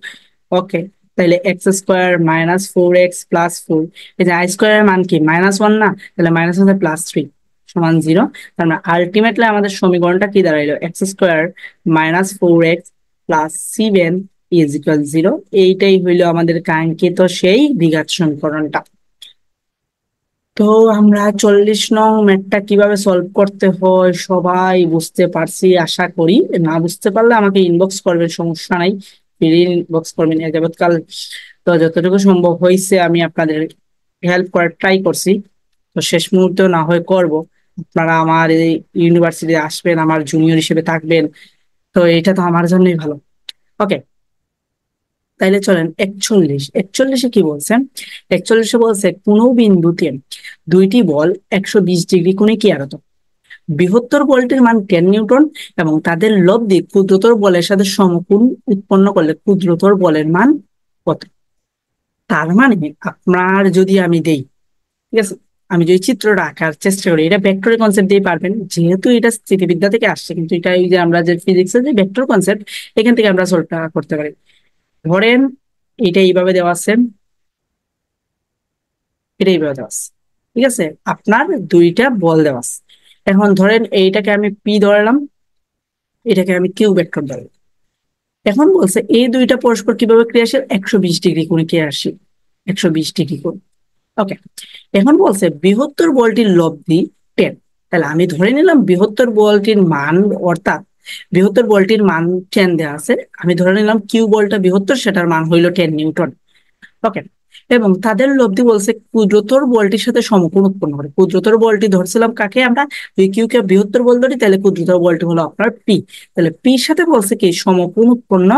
ওকে তাহলে x square minus four x plus four এই যে আই স্কোয়ারের মান কি মাইনাস ওয়ান না তাহলে মাইনাস হচ্ছে প্লাস থ্রি সমান জিরো তার মানে আলটিমেটলি আমাদের সমীকরণটা কি দাঁড়াইলো x square minus four x plus seven is equal zero এইটাই হইলো আমাদের কাঙ্ক্ষিত সেই দ্বিঘাত সমীকরণটা তো আমরা চল্লিশ নং ম্যাটটা কিভাবে সলভ করতে হয় সবাই বুঝতে পারছি আশা করি না বুঝতে পারলে আমাকে ইনবক্স করবেন সমস্যা নাই ফিরে ইনবক্স করবেন যাবৎকাল তো যতটুকু সম্ভব হয়েছে আমি আপনাদের হেল্প করার ট্রাই করছি তো শেষ মুহূর্তেও না হয়ে করব আপনারা আমার এই ইউনিভার্সিটি আসবেন আমার জুনিয়র হিসেবে থাকবেন তো এটা তো আমার জন্যই ভালো ওকে তাইলে চলেন একচল্লিশ একচল্লিশে কি বলছেন একচল্লিশে বলছে কোনো বিন্দুতে দুইটি বল একশো বিশ ডিগ্রি কোণে কি আরত বৃহত্তর বলটির মান টেন নিউটন এবং তাদের লব্ধি ক্ষুদ্রতর বলের সাথে সমকুণ উৎপন্ন করলে ক্ষুদ্রতর বলের মান কত তার মানে আপনার যদি আমি দেই ঠিক আছে আমি যদি চিত্রটা আঁকার চেষ্টা করি এটা ভেক্টরের কনসেপ্ট দিয়ে পারবেন যেহেতু এটা স্থিতিবিদ্যা থেকে আসছে কিন্তু এটা ওই যে আমরা যে ফিজিক্সের যে ভেক্টর কনসেপ্ট এখান থেকে আমরা সলভটা করতে পারি ধরেন এটা এইভাবে দেওয়া আছে এটা এইভাবে দেওয়া আছে ঠিক আছে আপনার দুইটা বল দেওয়া আছে এখন ধরেন এইটাকে আমি পি ধরলাম এটাকে আমি কিউ ভেক্টর ধরলাম এখন বলছে এই দুইটা পরস্পর কিভাবে ক্রিয়াশীল একশো বিশ ডিগ্রি কোন ক্রিয়াশীল একশো বিশ ডিগ্রি কোন ওকে এখন বলছে বৃহত্তর বলটির লব্ধি টেন তাহলে আমি ধরে নিলাম বৃহত্তর বলটির মান অর্থাৎ বৃহত্তর বলটির মান টেন দেওয়া আছে আমি ধরে নিলাম কিউ বলটা বৃহত্তর সেটার মান হইল টেন নিউটন ওকে এবং তাদের লব্ধি বলছে ক্ষুদ্রতর বলটির সাথে সমকোণ উৎপন্ন করে ক্ষুদ্রতর বলটি ধরছিলাম কাকে আমরা যদি কিউ কে বৃহত্তর বল ধরি তাহলে ক্ষুদ্রতর বলটি হলো আপনার পি তাহলে পির সাথে বলছে কি সমকোণ উৎপন্ন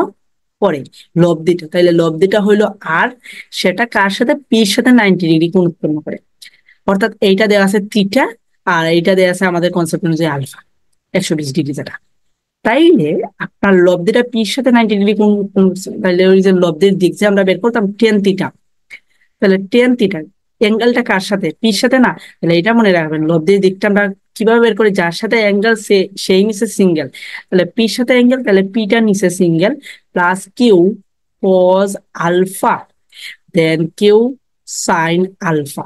করে লব্ধিটা তাহলে লব্ধিটা হইলো আর সেটা কার সাথে পির সাথে নাইনটি ডিগ্রি কোণ উৎপন্ন করে অর্থাৎ এইটা দেওয়া আছে তিটা আর এইটা দেওয়া আছে আমাদের কনসেপ্ট অনুযায়ী আলফা একশো বিশ ডিগ্রি যেটা তাইলে আপনার লব্ধটা পির সাথে নাইনটি ডিগ্রি কোন তাহলে ওই যে লব্ধের দিক যে আমরা বের করতাম টেন তিটা তাহলে টেন তিটা অ্যাঙ্গেলটা কার সাথে পির সাথে না তাহলে এটা মনে রাখবেন লব্ধের দিকটা আমরা কিভাবে বের করি যার সাথে অ্যাঙ্গেল সে সেই নিচে সিঙ্গেল তাহলে পির সাথে অ্যাঙ্গেল তাহলে পিটা নিচে সিঙ্গেল প্লাস কেউ কজ আলফা দেন কেউ সাইন আলফা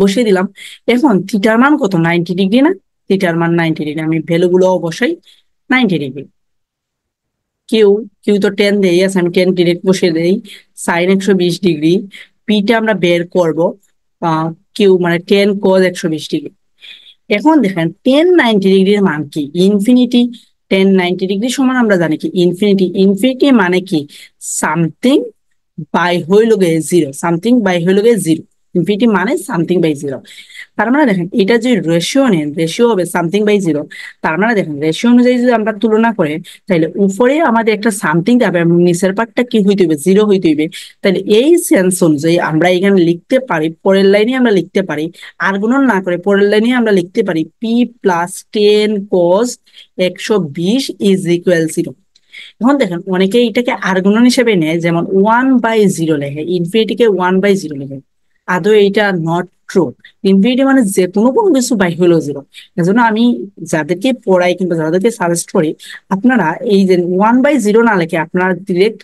বসিয়ে দিলাম এখন থিটার মান কত নাইনটি ডিগ্রি না থিটার মান নাইনটি ডিগ্রি আমি ভ্যালুগুলো অবশ্যই নাইনটি ডিগ্রি কিউ কিউ তো টেন দেই আছে আমি টেন ডিরেক্ট বসে দেই সাইন একশো বিশ ডিগ্রি পিটা আমরা বের করব কিউ মানে টেন কোজ একশো বিশ ডিগ্রি এখন দেখেন টেন নাইনটি ডিগ্রির মান কি ইনফিনিটি টেন নাইনটি ডিগ্রি সমান আমরা জানি কি ইনফিনিটি ইনফিনিটি মানে কি সামথিং বাই হইল গে জিরো সামথিং বাই হইল গে জিরো ইনফিনিটি মানে সামথিং বাই জিরো তার মানে দেখেন এটা যে রেশিও নেন রেশিও হবে সামথিং বাই জিরো তার মানে দেখেন রেশিও অনুযায়ী যদি আমরা তুলনা করে তাহলে উপরে আমাদের একটা সামথিং যাবে এবং নিচের পার্টটা কি হইতে হবে জিরো হইতে হইবে তাহলে এই সেন্স অনুযায়ী আমরা এখানে লিখতে পারি পরের লাইনে আমরা লিখতে পারি আর গুণন না করে পরের লাইনে আমরা লিখতে পারি পি প্লাস টেন কস একশো বিশ ইজ ইকুয়াল জিরো এখন দেখেন অনেকে এটাকে আর্গুনন হিসেবে নেয় যেমন ওয়ান বাই জিরো লেখে ইনফিনিটিকে ওয়ান বাই জিরো লেখে আদৌ এইটা নট ট্রু ইনফিনিটি মানে যে কোনো কোনো কিছু বাই হলো জিরো এজন্য আমি যাদেরকে পড়াই কিংবা যাদেরকে সাজেস্ট করি আপনারা এই যে ওয়ান বাই জিরো না লেখে আপনারা ডিরেক্ট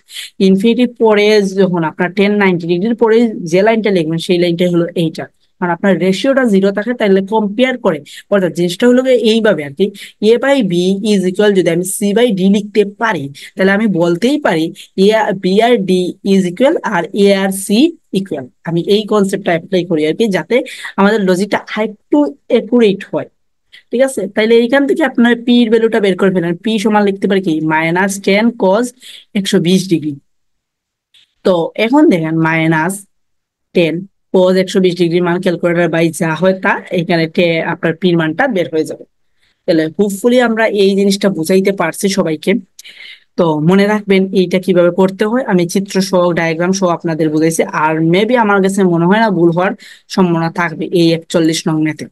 ইনফিনিটি পরে যখন আপনার টেন নাইনটি ডিগ্রির পরে যে লাইনটা লিখবেন সেই লাইনটা হলো এইটা আর আপনার রেশিওটা জিরো থাকে তাহলে কম্পেয়ার করে অর্থাৎ জিনিসটা হলো এইভাবে আর কি a by b is equal যদি আমি সি বাই ডি লিখতে পারি তাহলে আমি বলতেই পারি এ বি আর ডি ইজ ইকুয়াল আর এ আর সি ইকুয়াল আমি এই কনসেপ্টটা অ্যাপ্লাই করি আর কি যাতে আমাদের লজিকটা আরেকটু একুরেট হয় ঠিক আছে তাইলে এইখান থেকে আপনার পি এর ভ্যালুটা বের করে ফেলেন পি সমান লিখতে পারি কি মাইনাস টেন কজ একশো বিশ ডিগ্রি তো এখন দেখেন মাইনাস টেন পজ একশো বিশ ডিগ্রি মান ক্যালকুলেটার বাই যা হয় তা এখানে আপনার পির মানটা বের হয়ে যাবে তাহলে হুপফুলি আমরা এই জিনিসটা বুঝাইতে পারছি সবাইকে তো মনে রাখবেন এইটা কিভাবে করতে হয় আমি চিত্র সহ ডায়াগ্রাম সহ আপনাদের বুঝাইছি আর মেবি আমার কাছে মনে হয় না ভুল হওয়ার সম্ভাবনা থাকবে এই একচল্লিশ নং ম্যাথে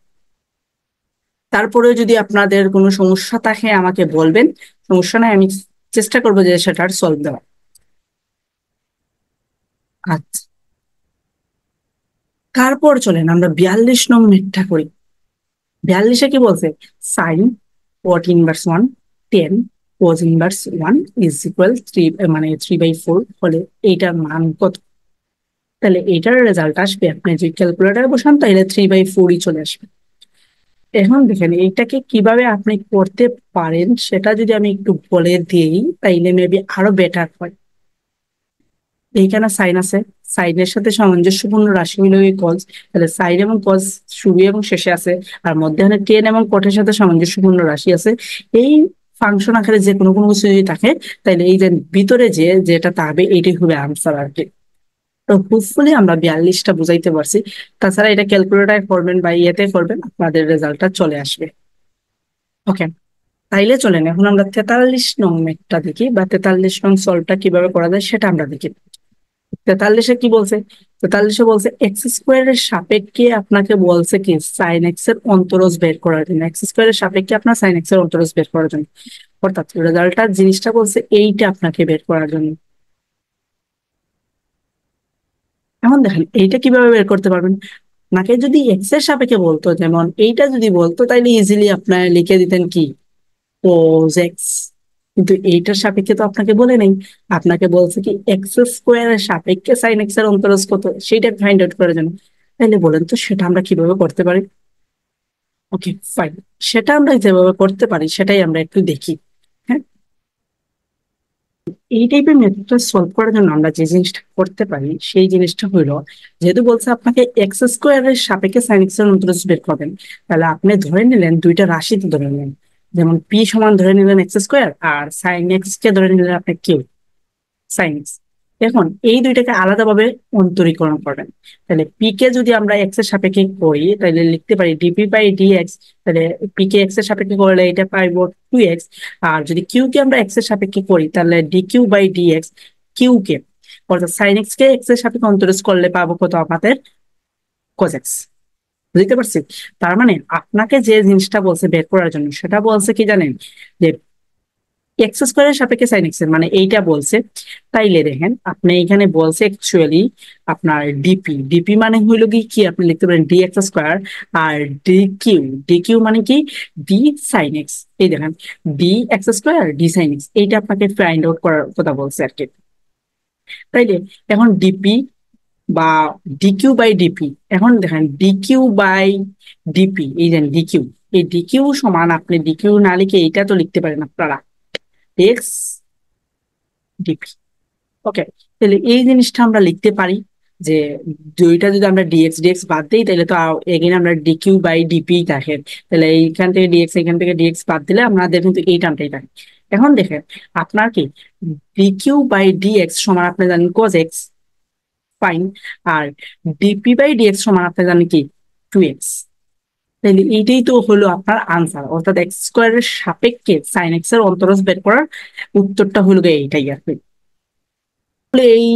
তারপরেও যদি আপনাদের কোনো সমস্যা থাকে আমাকে বলবেন সমস্যা নাই আমি চেষ্টা করবো যে সেটার সলভ দেওয়ার আচ্ছা তারপর চলেন আমরা বিয়াল্লিশ নম্বরটা করি বিয়াল্লিশে কি বলছে sine what inverse one tan cos inverse one is equal three মানে থ্রি বাই ফোর হলে এইটার মান কত তাহলে এইটার রেজাল্ট আসবে আপনি যদি ক্যালকুলেটার বসান তাহলে থ্রি বাই ফোরই চলে আসবে এখন দেখেন এইটাকে কিভাবে আপনি করতে পারেন সেটা যদি আমি একটু বলে দিই তাইলে মেবি আরো বেটার হয় এইখানে সাইন আছে সাইনের সাথে সামঞ্জস্যপূর্ণ রাশি হলো এই কজ তাহলে সাইন এবং কজ শুরু এবং শেষে আছে আর মধ্যাহ্নে টেন এবং কঠের সাথে সামঞ্জস্যপূর্ণ রাশি আছে এই ফাংশন আকারে যে কোনো কোনো কিছু যদি থাকে তাহলে এই যে ভিতরে যে যেটা থাকবে এটাই হবে আনসার আর কি তো হোপফুলি আমরা বিয়াল্লিশটা বুঝাইতে পারছি তাছাড়া এটা ক্যালকুলেটার করবেন বা ইয়েতে করবেন আপনাদের রেজাল্টটা চলে আসবে ওকে তাইলে চলেন এখন আমরা তেতাল্লিশ নং মেটটা দেখি বা তেতাল্লিশ নং সলভটা কিভাবে করা যায় সেটা আমরা দেখি তেতাল্লিশে কি বলছে তেতাল্লিশে বলছে এক্স স্কোয়ার এর সাপেক্ষে আপনাকে বলছে কি সাইন এক্স এর অন্তরস বের করার জন্য এক্স স্কোয়ার এর সাপেক্ষে আপনার সাইন এক্স এর অন্তরস বের করার জন্য অর্থাৎ রেজাল্টটা জিনিসটা বলছে এইটা আপনাকে বের করার জন্য এখন দেখেন এইটা কিভাবে বের করতে পারবেন আপনাকে যদি এক্স এর সাপেক্ষে বলতো যেমন এইটা যদি বলতো তাহলে ইজিলি আপনার লিখে দিতেন কি কোজ এক্স কিন্তু এইটার সাপেক্ষে তো আপনাকে বলে নেই আপনাকে বলছে কি এক্স স্কোয়ারের সাপেক্ষে সাইন এক্স এর অন্তরস কত সেইটা ফাইন্ড আউট করার জন্য তাহলে বলেন তো সেটা আমরা কিভাবে করতে পারি ওকে ফাইন সেটা আমরা যেভাবে করতে পারি সেটাই আমরা একটু দেখি হ্যাঁ এই টাইপের মেথডটা সলভ করার জন্য আমরা যে জিনিসটা করতে পারি সেই জিনিসটা হইলো যেহেতু বলছে আপনাকে এক্স স্কোয়ারের সাপেক্ষে সাইন এক্স এর অন্তরস বের করবেন তাহলে আপনি ধরে নিলেন দুইটা রাশিতে ধরে নিলেন যেমন পি সমান ধরে নিলেন এক্স স্কোয়ার আর সাইন এক্স কে ধরে নিলেন আপনি কিউ সাইন এক্স এখন এই দুইটাকে আলাদাভাবে অন্তরীকরণ করবেন তাহলে পি কে যদি আমরা এক্স এর সাপেক্ষে করি তাহলে লিখতে পারি ডিপি বাই ডি এক্স তাহলে পি কে এক্স এর সাপেক্ষে করলে এটা পাইব টু এক্স আর যদি কিউ কে আমরা এক্স এর সাপেক্ষে করি তাহলে d q by d x q কে অর্থাৎ সাইন এক্স কে এক্স এর সাপেক্ষে অন্তরজ করলে পাবো কত আমাদের এক্স বুঝতে পারছি তার মানে আপনাকে যে জিনিসটা বলছে বের করার জন্য সেটা বলছে কি জানেন যে এক্স স্কোয়ারের সাপেক্ষে সাইন এক্স মানে এইটা বলছে তাইলে দেখেন আপনি এখানে বলছে অ্যাকচুয়ালি আপনার ডিপি ডিপি মানে হইল কি কি আপনি লিখতে পারেন ডি এক্স স্কোয়ার আর ডি কিউ ডি কিউ মানে কি ডি সাইন এক্স এই দেখেন d x square d sine x এইটা আপনাকে ফাইন্ড আউট করার কথা বলছে আর কি তাইলে এখন ডিপি বা ডিকিউ বাই ডিপি এখন দেখেন ডিকিউ বাই ডিপি এই যে ডিকিউ এই ডিকিউ সমান আপনি ডিকিউ না লিখে এইটা তো লিখতে পারেন আপনারা এক্স ডিপি ওকে তাহলে এই জিনিসটা আমরা লিখতে পারি যে দুইটা যদি আমরা ডিএক্স ডিএক্স বাদ দিই তাহলে তো এগেন আমরা ডিকিউ বাই ডিপি থাকে তাহলে এইখান থেকে ডিএক্স এখান থেকে ডিএক্স বাদ দিলে আমাদের কিন্তু এই টার্মটাই থাকে এখন দেখেন আপনার কি ডিকিউ বাই ডিএক্স সমান আপনি জানেন কোজ এক্স ফাইন আর ডিপি বাই ডিএক্স সমান আপনি জানেন কি টু এক্স তাহলে এইটাই তো হলো আপনার আনসার অর্থাৎ এক্স স্কোয়ারের সাপেক্ষে সাইন এক্স এর অন্তরস বের করার উত্তরটা হলো এইটাই আর কি এই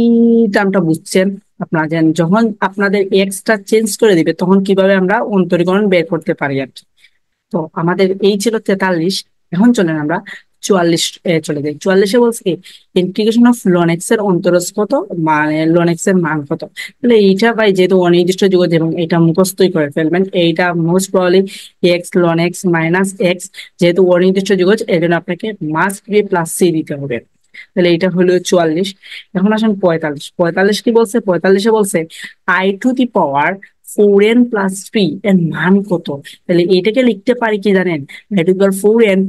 টার্মটা বুঝছেন আপনারা জানেন যখন আপনাদের এক্সটা চেঞ্জ করে দিবে তখন কিভাবে আমরা অন্তরীকরণ বের করতে পারি আর কি তো আমাদের এই ছিল তেতাল্লিশ এখন চলেন আমরা চুয়াল্লিশ চলে যায় চুয়াল্লিশে বলছে কি ইন্টিগ্রেশন অফ লনেক্স এর অন্তরস কত মানে লনেক্স এর মান কত তাহলে এইটা ভাই যেহেতু অনির্দিষ্ট যুগ এবং এটা মুখস্থই করে ফেলবেন এইটা মোস্ট প্রবলি এক্স লনেক্স মাইনাস এক্স যেহেতু অনির্দিষ্ট যুগ এই জন্য আপনাকে মাস বি প্লাস সি দিতে হবে তাহলে এটা হলো চুয়াল্লিশ এখন আসেন পঁয়তাল্লিশ পঁয়তাল্লিশ কি বলছে পঁয়তাল্লিশে বলছে i to the power four n plus three এর মান কত তাহলে এটাকে লিখতে পারি কি জানেন four n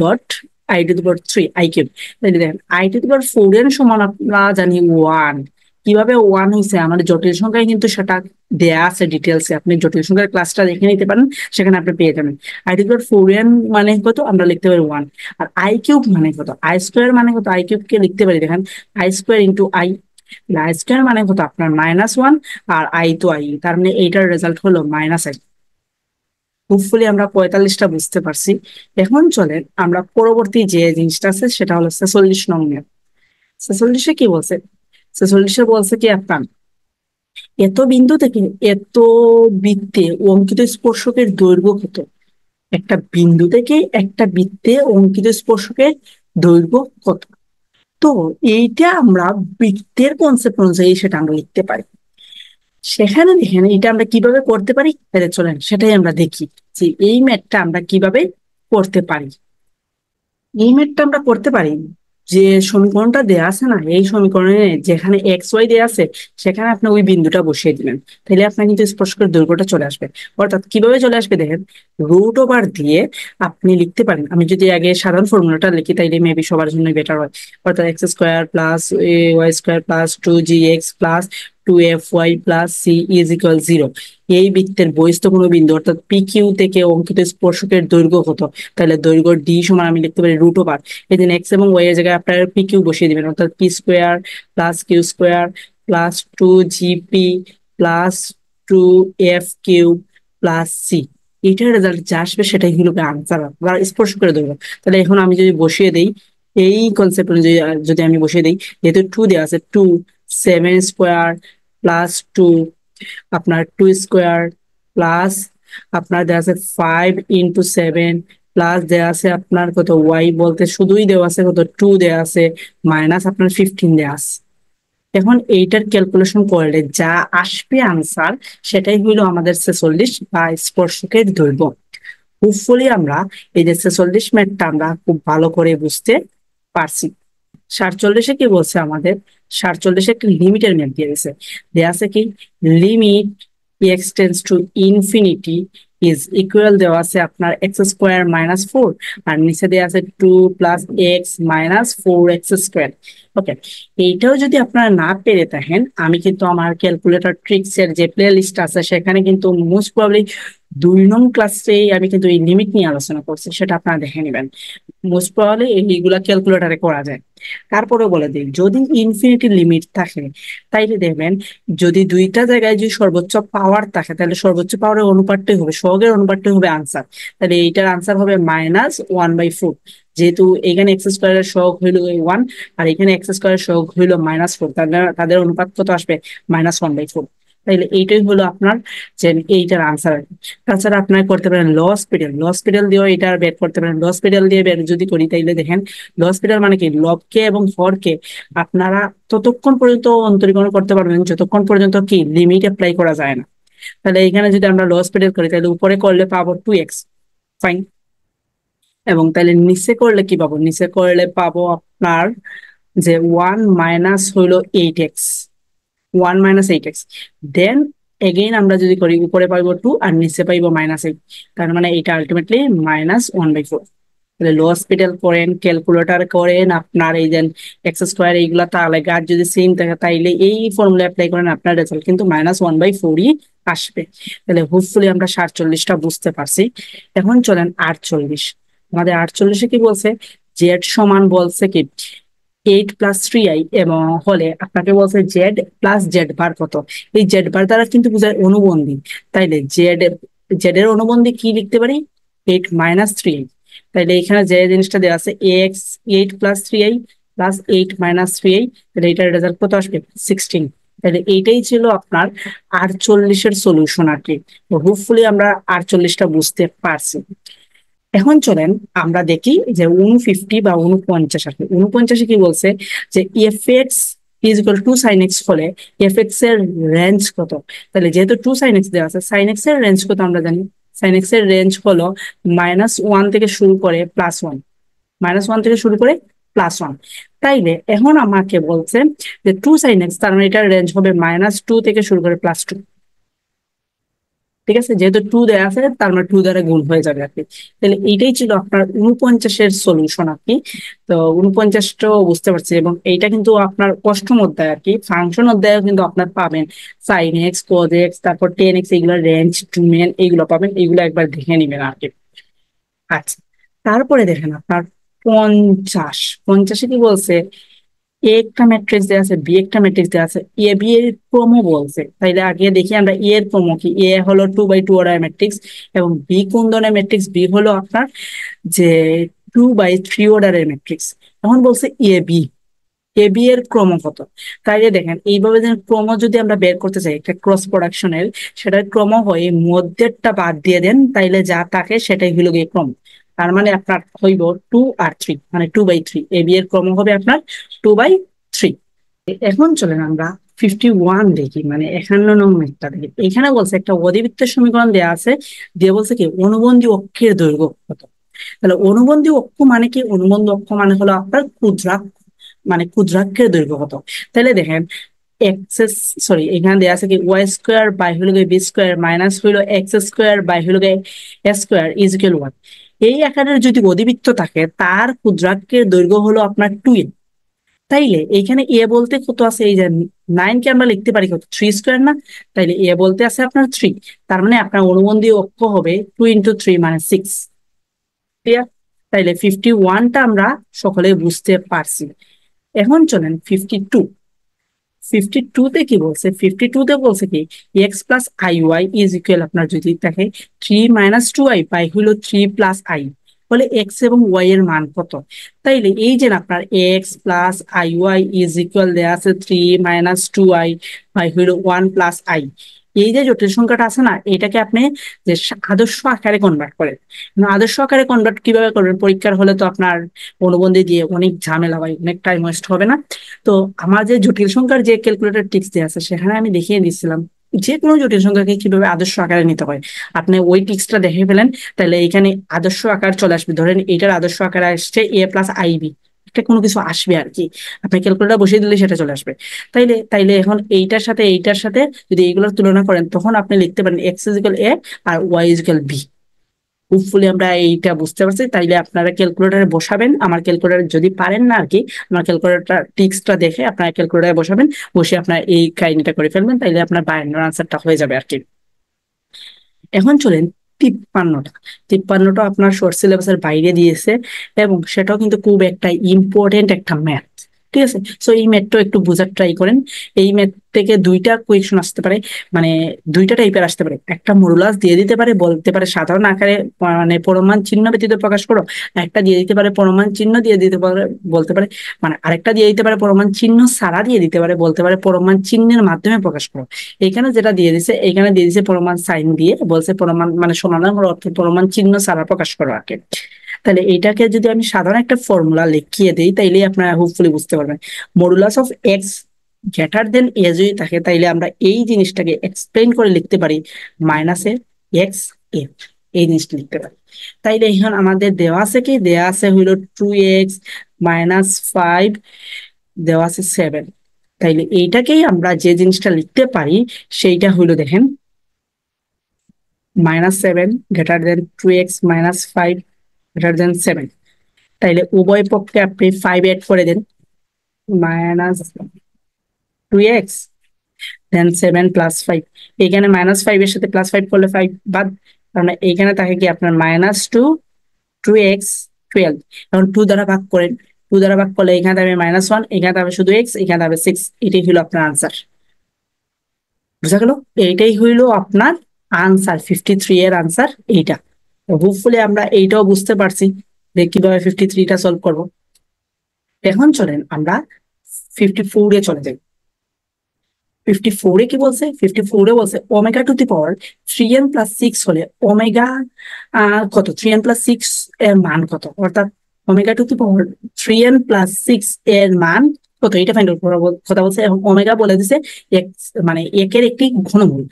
dot i to the power three i cube দেখেন i to the power four এর সমান আমরা জানি ওয়ান কিভাবে ওয়ান হয়েছে আমাদের জটিল সংখ্যায় কিন্তু সেটা দেয়া আছে ডিটেলস আপনি জটিল সংখ্যার ক্লাসটা দেখে নিতে পারেন সেখানে আপনি পেয়ে যাবেন আই টু দিবার ফোর এন মানে কত আমরা লিখতে পারি ওয়ান আর আই কিউব মানে কত আই স্কোয়ার মানে কত আই কে লিখতে পারি দেখেন i square into i i square মানে কত আপনার মাইনাস ওয়ান আর আই টু আই তার মানে এইটার রেজাল্ট হলো মাইনাস আই হোপফুলি আমরা পঁয়তাল্লিশটা বুঝতে পারছি এখন চলেন আমরা পরবর্তী যে জিনিসটা আছে সেটা হলো ছেচল্লিশ নং নিয়ম ছেচল্লিশে কি বলছে ছেচল্লিশে বলছে কি আপনার এত বিন্দু থেকে এত বৃত্তে অঙ্কিত স্পর্শকের দৈর্ঘ্য কত একটা বিন্দু থেকে একটা বৃত্তে অঙ্কিত স্পর্শকের দৈর্ঘ্য কত তো এইটা আমরা বৃত্তের কনসেপ্ট অনুযায়ী সেটা আমরা লিখতে পারি সেখানে দেখেন এটা আমরা কিভাবে করতে পারি চলেন সেটাই আমরা দেখি যে এই ম্যাটটা আমরা কিভাবে করতে পারি এই ম্যাটটা আমরা করতে পারি যে সমীকরণটা দেয়া আছে না এই সমীকরণে যেখানে এক্স ওয়াই দেয়া আছে সেখানে আপনি ওই বিন্দুটা বসিয়ে দিবেন তাহলে আপনার কিন্তু স্পর্শ করে দৈর্ঘ্যটা চলে আসবে অর্থাৎ কিভাবে চলে আসবে দেখেন রুট ওভার দিয়ে আপনি লিখতে পারেন আমি যদি আগে সাধারণ ফর্মুলাটা লিখি তাইলে মেবি সবার জন্য বেটার হয় অর্থাৎ x square plus y square plus two g x plus two f y plus c is equal zero এই বৃত্তের বহিস্থ কোনো বিন্দু অর্থাৎ পি কিউ থেকে অঙ্কিত স্পর্শকের দৈর্ঘ্য কত তাহলে দৈর্ঘ্য ডি সমান আমি লিখতে পারি রুট ওভার এই দিন এক্স এবং ওয়াই এর জায়গায় আপনার পি কিউ বসিয়ে দিবেন অর্থাৎ p square plus q square plus two g p plus two f q plus c এটার রেজাল্ট যা আসবে সেটাই হলো আনসার বা স্পর্শ করে ধরবো তাহলে এখন আমি যদি বসিয়ে দিই এই কনসেপ্ট অনুযায়ী যদি আমি বসিয়ে দিই যেহেতু টু দেওয়া আছে two seven square plus two আপনার টু স্কোয়ার প্লাস আপনার দেওয়া আছে ফাইভ ইন্টু সেভেন প্লাস দেওয়া আছে আপনার কত ওয়াই বলতে শুধুই দেওয়া আছে কত টু দেওয়া আছে মাইনাস আপনার ফিফটিন দেওয়া আছে এখন এইটার ক্যালকুলেশন করলে যা আসবে আনসার সেটাই হইল আমাদের ছেচল্লিশ বা স্পর্শকের দৈর্ঘ্য হোপফুলি আমরা এই যে ছেচল্লিশ ম্যাটটা আমরা খুব ভালো করে বুঝতে পারছি সাতচল্লিশে কি বলছে আমাদের সাতচল্লিশে একটা লিমিটের ম্যাপ দিয়ে দিয়েছে দেয়া আছে কি limit x tends to infinity is equal দেওয়া আছে আপনার এক্স স্কোয়ার মাইনাস ফোর আর নিচে দেওয়া আছে two plus x minus four x square okay এইটাও যদি আপনারা না পেরে থাকেন আমি কিন্তু আমার ক্যালকুলেটর ট্রিক্সের যে প্লে লিস্ট আছে সেখানে কিন্তু মোস্ট প্রবলি দুই নং ক্লাসে আমি কিন্তু এই লিমিট নিয়ে আলোচনা করছি সেটা আপনারা দেখে নেবেন মোস্ট এইগুলা ক্যালকুলেটারে করা যায় তারপরে বলে দিই যদি ইনফিনিটি লিমিট থাকে তাইলে দেখবেন যদি দুইটা জায়গায় যদি সর্বোচ্চ পাওয়ার থাকে তাহলে সর্বোচ্চ পাওয়ারের অনুপাতটাই হবে সহগের অনুপাতটাই হবে আনসার তাহলে এইটার আনসার হবে মাইনাস ওয়ান বাই ফোর যেহেতু এখানে এক্স স্কোয়ারের সহগ হইল ওয়ান আর এখানে এক্স স্কোয়ারের সহগ হইল মাইনাস ফোর তাহলে তাদের অনুপাত কত আসবে মাইনাস ওয়ান বাই ফোর তাইলে এইটাই হলো আপনার যে এইটার আনসার তাছাড়া আপনার করতে পারেন লসপিটাল লসপিটাল দিয়েও এটা বের করতে পারেন লসপিটাল দিয়ে বের যদি করি তাইলে দেখেন লসপিটাল মানে কি লবকে এবং হরকে আপনারা ততক্ষণ পর্যন্ত অন্তরীকরণ করতে পারবেন যতক্ষণ পর্যন্ত কি লিমিট অ্যাপ্লাই করা যায় না তাহলে এখানে যদি আমরা লসপিটাল করি তাহলে উপরে করলে পাবো টু এক্স ফাইন এবং তাহলে নিচে করলে কি পাবো নিচে করলে পাবো আপনার যে ওয়ান মাইনাস হইলো eight x one minus eight x then again আমরা যদি করি উপরে পাইব টু আর নিচে পাইব মাইনাস এইট তার মানে এটা ultimately minus one by four তাহলে লো হসপিটাল করেন ক্যালকুলেটার করেন আপনার এই দেন এক্স স্কোয়ার এইগুলা তাহলে আর যদি সেম থাকে তাইলে এই ফর্মুলা অ্যাপ্লাই করেন আপনার রেজাল্ট কিন্তু মাইনাস ওয়ান বাই ফোরই আসবে তাহলে হোপফুলি আমরা সাতচল্লিশটা বুঝতে পারছি এখন চলেন আটচল্লিশ আমাদের আটচল্লিশে কি বলছে জেড সমান বলছে কি এইট প্লাস থ্রি আই এবং হলে আপনাকে বলছে জেড প্লাস জেড বার কত এই জেড বার দ্বারা কিন্তু বোঝায় অনুবন্ধী তাইলে জেড জেড এর অনুবন্ধী কি লিখতে পারি এইট মাইনাস থ্রি আই তাইলে এখানে যে জিনিসটা দেওয়া আছে x eight plus three i plus eight minus three i তাহলে এটার রেজাল্ট কত আসবে সিক্সটিন তাহলে এইটাই ছিল আপনার আটচল্লিশের সলিউশন আর কি হোপফুলি আমরা আটচল্লিশটা বুঝতে পারছি এখন চলেন আমরা দেখি যে উনফিফটি বা উনপঞ্চাশ আসলে উনপঞ্চাশে কি বলছে যে f x is equal to sine ফলে হলে এফ এক্স এর রেঞ্জ কত তাহলে যেহেতু টু সাইন দেওয়া আছে সাইন এর রেঞ্জ কত আমরা জানি সাইন এর রেঞ্জ হলো মাইনাস ওয়ান থেকে শুরু করে প্লাস ওয়ান মাইনাস ওয়ান থেকে শুরু করে প্লাস ওয়ান তাইলে এখন আমাকে বলছে যে টু সাইন তার মানে এটার রেঞ্জ হবে মাইনাস টু থেকে শুরু করে প্লাস টু ঠিক আছে যেহেতু টু দেওয়া আছে তার মানে টু দ্বারা গুণ হয়ে যাবে আপনি তাহলে এইটাই ছিল আপনার উনপঞ্চাশের সলিউশন আর কি তো উনপঞ্চাশটাও বুঝতে পারছি এবং এইটা কিন্তু আপনার অষ্টম অধ্যায় আর কি ফাংশন অধ্যায় কিন্তু আপনার পাবেন সাইন এক্স কজ এক্স তারপর টেন এক্স এগুলো রেঞ্জ টুমেন এগুলো পাবেন এগুলো একবার দেখে নেবেন আর কি আচ্ছা তারপরে দেখেন আপনার পঞ্চাশ পঞ্চাশে কি বলছে এ একটা ম্যাট্রিক্স দেওয়া আছে বি একটা ম্যাট্রিক্স দেওয়া আছে এ বি এর ক্রমও বলছে তাইলে আগে দেখি আমরা এ এর ক্রম কি এ হলো two by two order matrix এবং বি কোন ধরনের ম্যাট্রিক্স বি হলো আপনার যে টু বাই থ্রি অর্ডারের ম্যাট্রিক্স এখন বলছে এ বি এ বি এর ক্রম কত তাইলে দেখেন এইভাবে যে ক্রম যদি আমরা বের করতে চাই একটা ক্রস প্রোডাকশনের সেটার ক্রম হয়ে মধ্যেরটা বাদ দিয়ে দেন তাইলে যা থাকে সেটাই হলো গিয়ে ক্রম তার মানে আপনার হইব টু আর থ্রি মানে two by three a b এর ক্রম হবে আপনার টু বাই থ্রি এখন চলেন আমরা ফিফটি ওয়ান দেখি মানে একান্ন নং দেখি এখানে বলছে একটা অধিবৃত্ত সমীকরণ দেওয়া আছে দিয়ে বলছে কি অনুবন্ধী অক্ষের দৈর্ঘ্য কত তাহলে অনুবন্ধী অক্ষ মানে কি অনুবন্ধ অক্ষ মানে হলো আপনার ক্ষুদ্রাক্ষ মানে ক্ষুদ্রাক্ষের দৈর্ঘ্য কত তাহলে দেখেন এক্সেস সরি এখানে দেওয়া আছে কি ওয়াই স্কোয়ার বাই হলো বি স্কোয়ার মাইনাস হইলো এক্স স্কোয়ার বাই হলো এ স্কোয়ার ইজ ওয়ান এই আকারের যদি অধিবৃত্ত থাকে তার ক্ষুদ্রাক্ষের দৈর্ঘ্য হলো আপনার টু এ তাইলে এইখানে এ বলতে কত আছে এই যে নাইন কে আমরা লিখতে পারি কত থ্রি স্কোয়ার না তাইলে এ বলতে আছে আপনার থ্রি তার মানে আপনার অনুবন্ধী অক্ষ হবে টু ইন্টু থ্রি মানে সিক্স ক্লিয়ার তাইলে ফিফটি ওয়ানটা আমরা সকলে বুঝতে পারছি এখন চলেন ফিফটি টু ফিফটি টুতে কি বলছে ফিফটি টুতে বলছে কি x plus i y is equal আপনার যদি দেখে three minus two i by হলো থ্রি প্লাস আই ফলে এক্স এবং ওয়াই এর মান কত তাইলে এই যে আপনার x plus i y is equal দেওয়া আছে three minus two i by হলো ওয়ান প্লাস আই এই যে জটিল সংখ্যাটা আছে না এটাকে আপনি যে আদর্শ আকারে কনভার্ট করেন আদর্শ আকারে কনভার্ট কিভাবে করবেন পরীক্ষার হলে তো আপনার অনুবন্ধী দিয়ে অনেক ঝামেলা হয় অনেক টাইম ওয়েস্ট হবে না তো আমার যে জটিল সংখ্যার যে ক্যালকুলেটার টিপস দিয়ে আছে সেখানে আমি দেখিয়ে দিচ্ছিলাম যে কোনো জটিল সংখ্যাকে কিভাবে আদর্শ আকারে নিতে হয় আপনি ওই টিক্সটা দেখে ফেলেন তাহলে এখানে আদর্শ আকার চলে আসবে ধরেন এটার আদর্শ আকারে আসছে এ প্লাস আইবি একটা কোনো কিছু আসবে আর কি আপনি ক্যালকুলেটার বসিয়ে দিলে সেটা চলে আসবে তাইলে তাইলে এখন এইটার সাথে এইটার সাথে যদি এইগুলোর তুলনা করেন তখন আপনি লিখতে পারেন এক্স ইজিক্যাল এ আর ওয়াই ইজিক্যাল বি হোপফুলি আমরা এইটা বুঝতে পারছি তাইলে আপনারা ক্যালকুলেটারে বসাবেন আমার ক্যালকুলেটার যদি পারেন না আর কি আমার ক্যালকুলেটার টিক্সটা দেখে আপনারা ক্যালকুলেটারে বসাবেন বসে আপনার এই কাহিনিটা করে ফেলবেন তাইলে আপনার বাইন্ডার আনসারটা হয়ে যাবে আর কি এখন চলেন তিপ্পান্নটা তিপ্পান্নটা আপনার শর্ট সিলেবাসের বাইরে দিয়েছে এবং সেটাও কিন্তু খুব একটা ইম্পর্টেন্ট একটা ম্যাথ ঠিক আছে সো এই ম্যাথটা একটু বোঝার ট্রাই করেন এই ম্যাথ থেকে দুইটা কোয়েশন আসতে পারে মানে দুইটা টাইপের আসতে পারে একটা মোরুলাস দিয়ে দিতে পারে বলতে পারে সাধারণ আকারে মানে প্রমাণ চিহ্ন ব্যতীত প্রকাশ করো একটা দিয়ে দিতে পারে প্রমাণ চিহ্ন দিয়ে দিতে পারে বলতে পারে মানে আরেকটা দিয়ে দিতে পারে প্রমাণ চিহ্ন সারা দিয়ে দিতে পারে বলতে পারে প্রমাণ চিহ্নের মাধ্যমে প্রকাশ করো এখানে যেটা দিয়ে দিছে এখানে দিয়ে দিছে প্রমাণ সাইন দিয়ে বলছে প্রমাণ মানে সমাধান অর্থ প্রমাণ চিহ্ন সারা প্রকাশ করো আগে তাহলে এটাকে যদি আমি সাধারণ একটা ফর্মুলা লিখিয়ে দিই তাইলে আপনারা হোপফুলি বুঝতে পারবেন modulus of x greater than a যদি থাকে তাইলে আমরা এই জিনিসটাকে এক্সপ্লেন করে লিখতে পারি এ এক্স এ এই জিনিসটা লিখতে পারি তাইলে এখন আমাদের দেওয়া আছে কি দেওয়া আছে হইলো টু এক্স মাইনাস ফাইভ দেওয়া আছে সেভেন তাইলে এইটাকেই আমরা যে জিনিসটা লিখতে পারি সেইটা হইলো দেখেন minus seven greater than two x minus five greater than seven তাইলে উভয় পক্ষে আপনি ফাইভ এড করে দেন minus two x then seven plus five এখানে মাইনাস ফাইভ এর সাথে প্লাস ফাইভ করলে ফাইভ বাদ আমরা মানে এইখানে থাকে কি আপনার minus two two x twelve এখন টু দ্বারা ভাগ করেন টু দ্বারা ভাগ করলে এখানে থাকবে মাইনাস ওয়ান এখানে থাকবে মানে শুধু এক্স এখানে থাকবে মানে সিক্স এটাই হলো আপনার আনসার বুঝা গেল এইটাই হইলো আপনার আনসার ফিফটি থ্রি এর আনসার এইটা হোপফুলি আমরা এইটাও বুঝতে পারছি যে কিভাবে ফিফটি থ্রিটা সলভ করব এখন চলেন আমরা ফিফটি ফোরে চলে যাই ফিফটি ফোরে কি বলছে ফিফটি ফোরে বলছে omega to the power three n plus six হলে ওমেগা কত থ্রি এন প্লাস সিক্স এর মান কত অর্থাৎ omega to the power three n plus six এর মান ও তো এটা ফাইন্ড আউট কথা বলছে এবং ওমেগা বলে দিছে এক মানে একের একটি ঘনমূল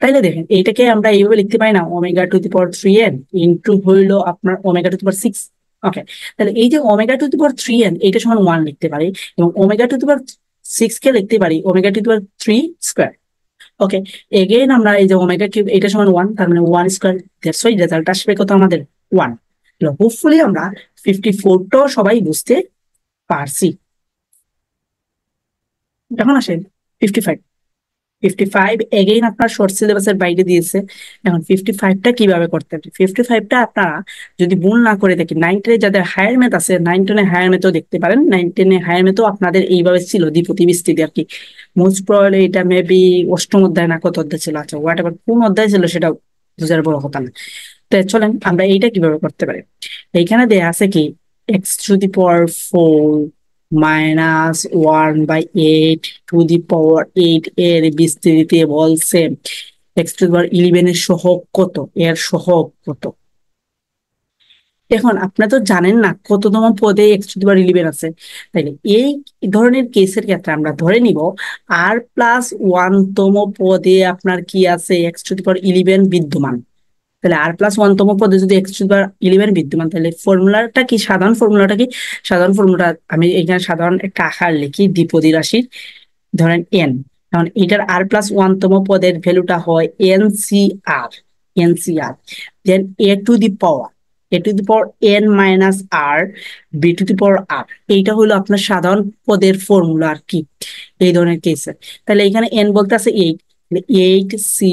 তাইলে দেখেন এইটাকে আমরা এইভাবে লিখতে পারি না omega to the power three n into হইলো আপনার omega to the power six okay তাহলে এই যে omega to the power three n এইটা সমান ওয়ান লিখতে পারি এবং omega to the power six কে লিখতে পারি omega to the power three square okay again আমরা এই যে ওমেগা কিউব এটা সমান ওয়ান তার মানে ওয়ান স্কোয়ার দেড়শো রেজাল্ট আসবে কত আমাদের ওয়ান হোপফুলি আমরা ফিফটি ফোরটাও সবাই বুঝতে পারছি এখন আসেন fifty five fifty five again আপনার শর্ট সিলেবাসের বাইরে দিয়েছে এখন ফিফটি ফাইভটা কিভাবে করতে হবে ফিফটি ফাইভটা আপনারা যদি ভুল না করে দেখেন নাইন টেনে যাদের হায়ার ম্যাথ আছে নাইন টেনে হায়ার ম্যাথও দেখতে পারেন নাইন টেনে হায়ার ম্যাথও আপনাদের এইভাবে ছিল দ্বিপতি বিস্তৃতি আর কি মোস্ট প্রবলি এটা মেবি অষ্টম অধ্যায় না কত অধ্যায় ছিল আচ্ছা হোয়াট এভার কোন অধ্যায় ছিল সেটা বোঝার বড় কথা না তো চলেন আমরা এইটা কিভাবে করতে পারি এইখানে দেয়া আছে কি x to the power four minus one by eight to the power 8 এর বিস্তৃতি বলছে x টু the power 11 এর সহক কত এর সহক কত এখন আপনারা তো জানেন না কততম পদে x to the power eleven আছে তাইলে এই ধরনের কেসের ক্ষেত্রে আমরা ধরে নিব আর প্লাস ওয়ান তম পদে আপনার কি আছে x to the power eleven বিদ্যমান তাহলে আর প্লাস ওয়ান তম পদে যদি এক্স টু ইলেভেন বিদ্যমান তাহলে ফর্মুলাটা কি সাধারণ ফর্মুলাটা কি সাধারণ ফর্মুলা আমি এখানে সাধারণ একটা আকার লিখি দ্বিপদী রাশির ধরেন এন কারণ এটার আর প্লাস ওয়ান তম পদের ভ্যালুটা হয় n c r n c r then a to the power a to the power n minus r b to the power r এইটা হলো আপনার সাধারণ পদের ফর্মুলা আর কি এই ধরনের কেসে তাহলে এখানে এন বলতে আছে eight eight c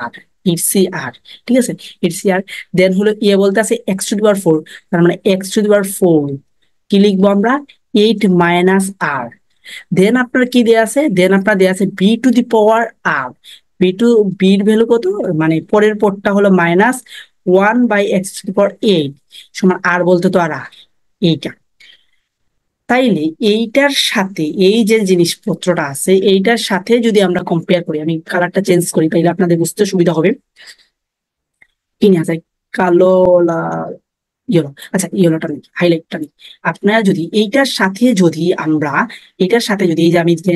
r eight c r ঠিক আছে ইট সি আর দেন হলো ইয়ে বলতে আছে এক্স টু দিবার ফোর তার মানে এক্স টু দিবার ফোর কি লিখবো আমরা এইট মাইনাস আর দেন আপনার কি দেওয়া আছে দেন আপনার দেওয়া আছে b to the power r b to বির ভ্যালু কত মানে পরের পদটা হলো minus one by x to the power eight সমান আর বলতে তো আর এইটা তাইলে এইটার সাথে এই যে জিনিসপত্রটা আছে এইটার সাথে যদি আমরা কম্পেয়ার করি আমি কালারটা চেঞ্জ করি তাইলে আপনাদের বুঝতে সুবিধা হবে কি নেওয়া যায় কালো লাল ইয়েলো আচ্ছা ইয়েলোটা নেই হাইলাইটটা নেই আপনারা যদি এইটার সাথে যদি আমরা এটার সাথে যদি এই যে আমি যে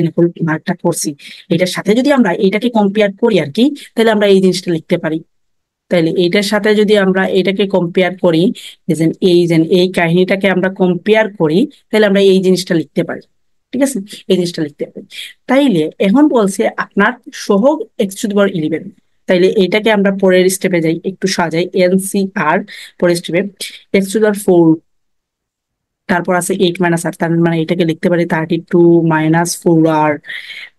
মার্কটা করছি এটার সাথে যদি আমরা এইটাকে কম্পেয়ার করি আর কি তাহলে আমরা এই জিনিসটা লিখতে পারি তাইলে এইটার সাথে যদি আমরা এটাকে কম্পেয়ার করি এই যেন এই কাহিনীটাকে আমরা কম্পেয়ার করি তাহলে আমরা এই জিনিসটা লিখতে পারি ঠিক আছে এই জিনিসটা লিখতে পারি তাইলে এখন বলছে আপনার সহ এক্স টু পাওয়ার ইলেভেন তাইলে এইটাকে আমরা পরের স্টেপে যাই একটু সাজাই এন সি আর পরের স্টেপে এক্স টু পাওয়ার ফোর তারপর আছে এইট মাইনাস আর তার মানে এটাকে লিখতে পারি thirty two minus four r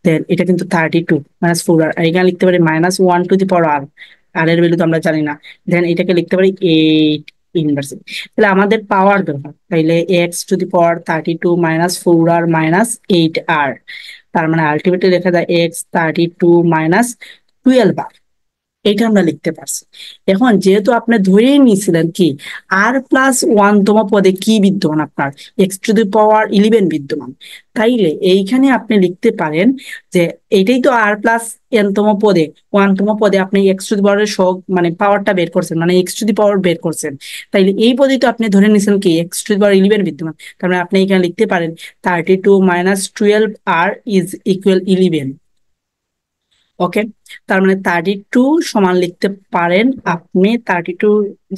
then এটা কিন্তু thirty two minus four r এখানে লিখতে পারি minus one to the power r r এর ভ্যালু তো আমরা জানি না দেন এটাকে লিখতে পারি এইট ইনভার্স তাহলে আমাদের পাওয়ার দরকার তাইলে x to the power thirty two minus four r minus eight r তার মানে আলটিমেটলি লেখা যায় x thirty two minus twelve r এটা আমরা লিখতে পারছি এখন যেহেতু আপনি ধরেই নিয়েছিলেন কি আর প্লাস ওয়ানতম পদে কি বিদ্যমান আপনার x to the power eleven বিদ্যমান তাইলে এইখানে আপনি লিখতে পারেন যে এটাই তো আর প্লাস এনতম পদে ওয়ানতম পদে আপনি এক্স টু দি পাওয়ারের শখ মানে পাওয়ারটা বের করছেন মানে এক্স টু দি পাওয়ার বের করছেন তাইলে এই পদে তো আপনি ধরে নিয়েছেন কি x to the power eleven বিদ্যমান তার মানে আপনি এখানে লিখতে পারেন থার্টি টু মাইনাস টুয়েলভ আর ইজ ইকুয়াল ইলেভেন ওকে তার মানে থার্টি টু সমান লিখতে পারেন আপনি thirty two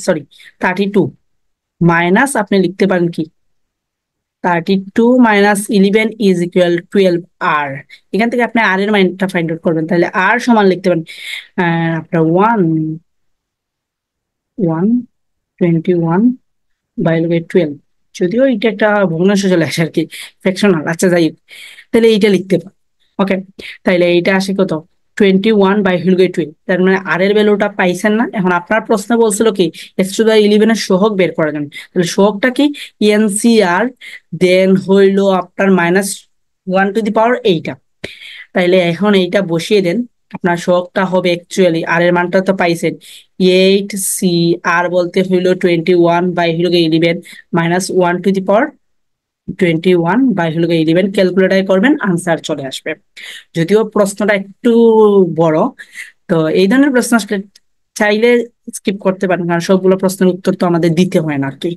sorry thirty two minus আপনি লিখতে পারেন কি thirty two minus eleven is equal twelve আর এখান থেকে আপনি আর এর মাইনটা ফাইন্ড আউট করবেন তাহলে আর সমান লিখতে পারেন আপনার one one twenty one by twelve যদিও এটা একটা ভগ্নাংশ চলে আসে আর কি ফ্যাকশনাল আচ্ছা যাই তাহলে এইটা লিখতে পারেন ওকে তাহলে এইটা আসে কত টোয়েন্টি ওয়ান বাই হিলগে টুয়েলভ তার মানে আর এর ভ্যালুটা পাইছেন না এখন আপনার প্রশ্ন বলছিল কি এস টু দা ইলেভেনের সোহক বের করা যান তাহলে সোহকটা কি এনসিআর দেন হইলো আপনার minus one to the power এইটা তাইলে এখন এইটা বসিয়ে দেন আপনার শখটা হবে অ্যাকচুয়ালি আর এর মানটা তো পাইছেন এইট সি আর বলতে হইলো টোয়েন্টি ওয়ান বাই হইল eleven minus one to the power twenty one বাইশ হলো ইলেভেন ক্যালকুলেটার করবেন আনসার চলে আসবে যদিও প্রশ্নটা একটু বড় তো এই ধরনের প্রশ্ন আসলে চাইলে স্কিপ করতে পারেন কারণ সবগুলো প্রশ্নের উত্তর তো আমাদের দিতে হয় না আর কি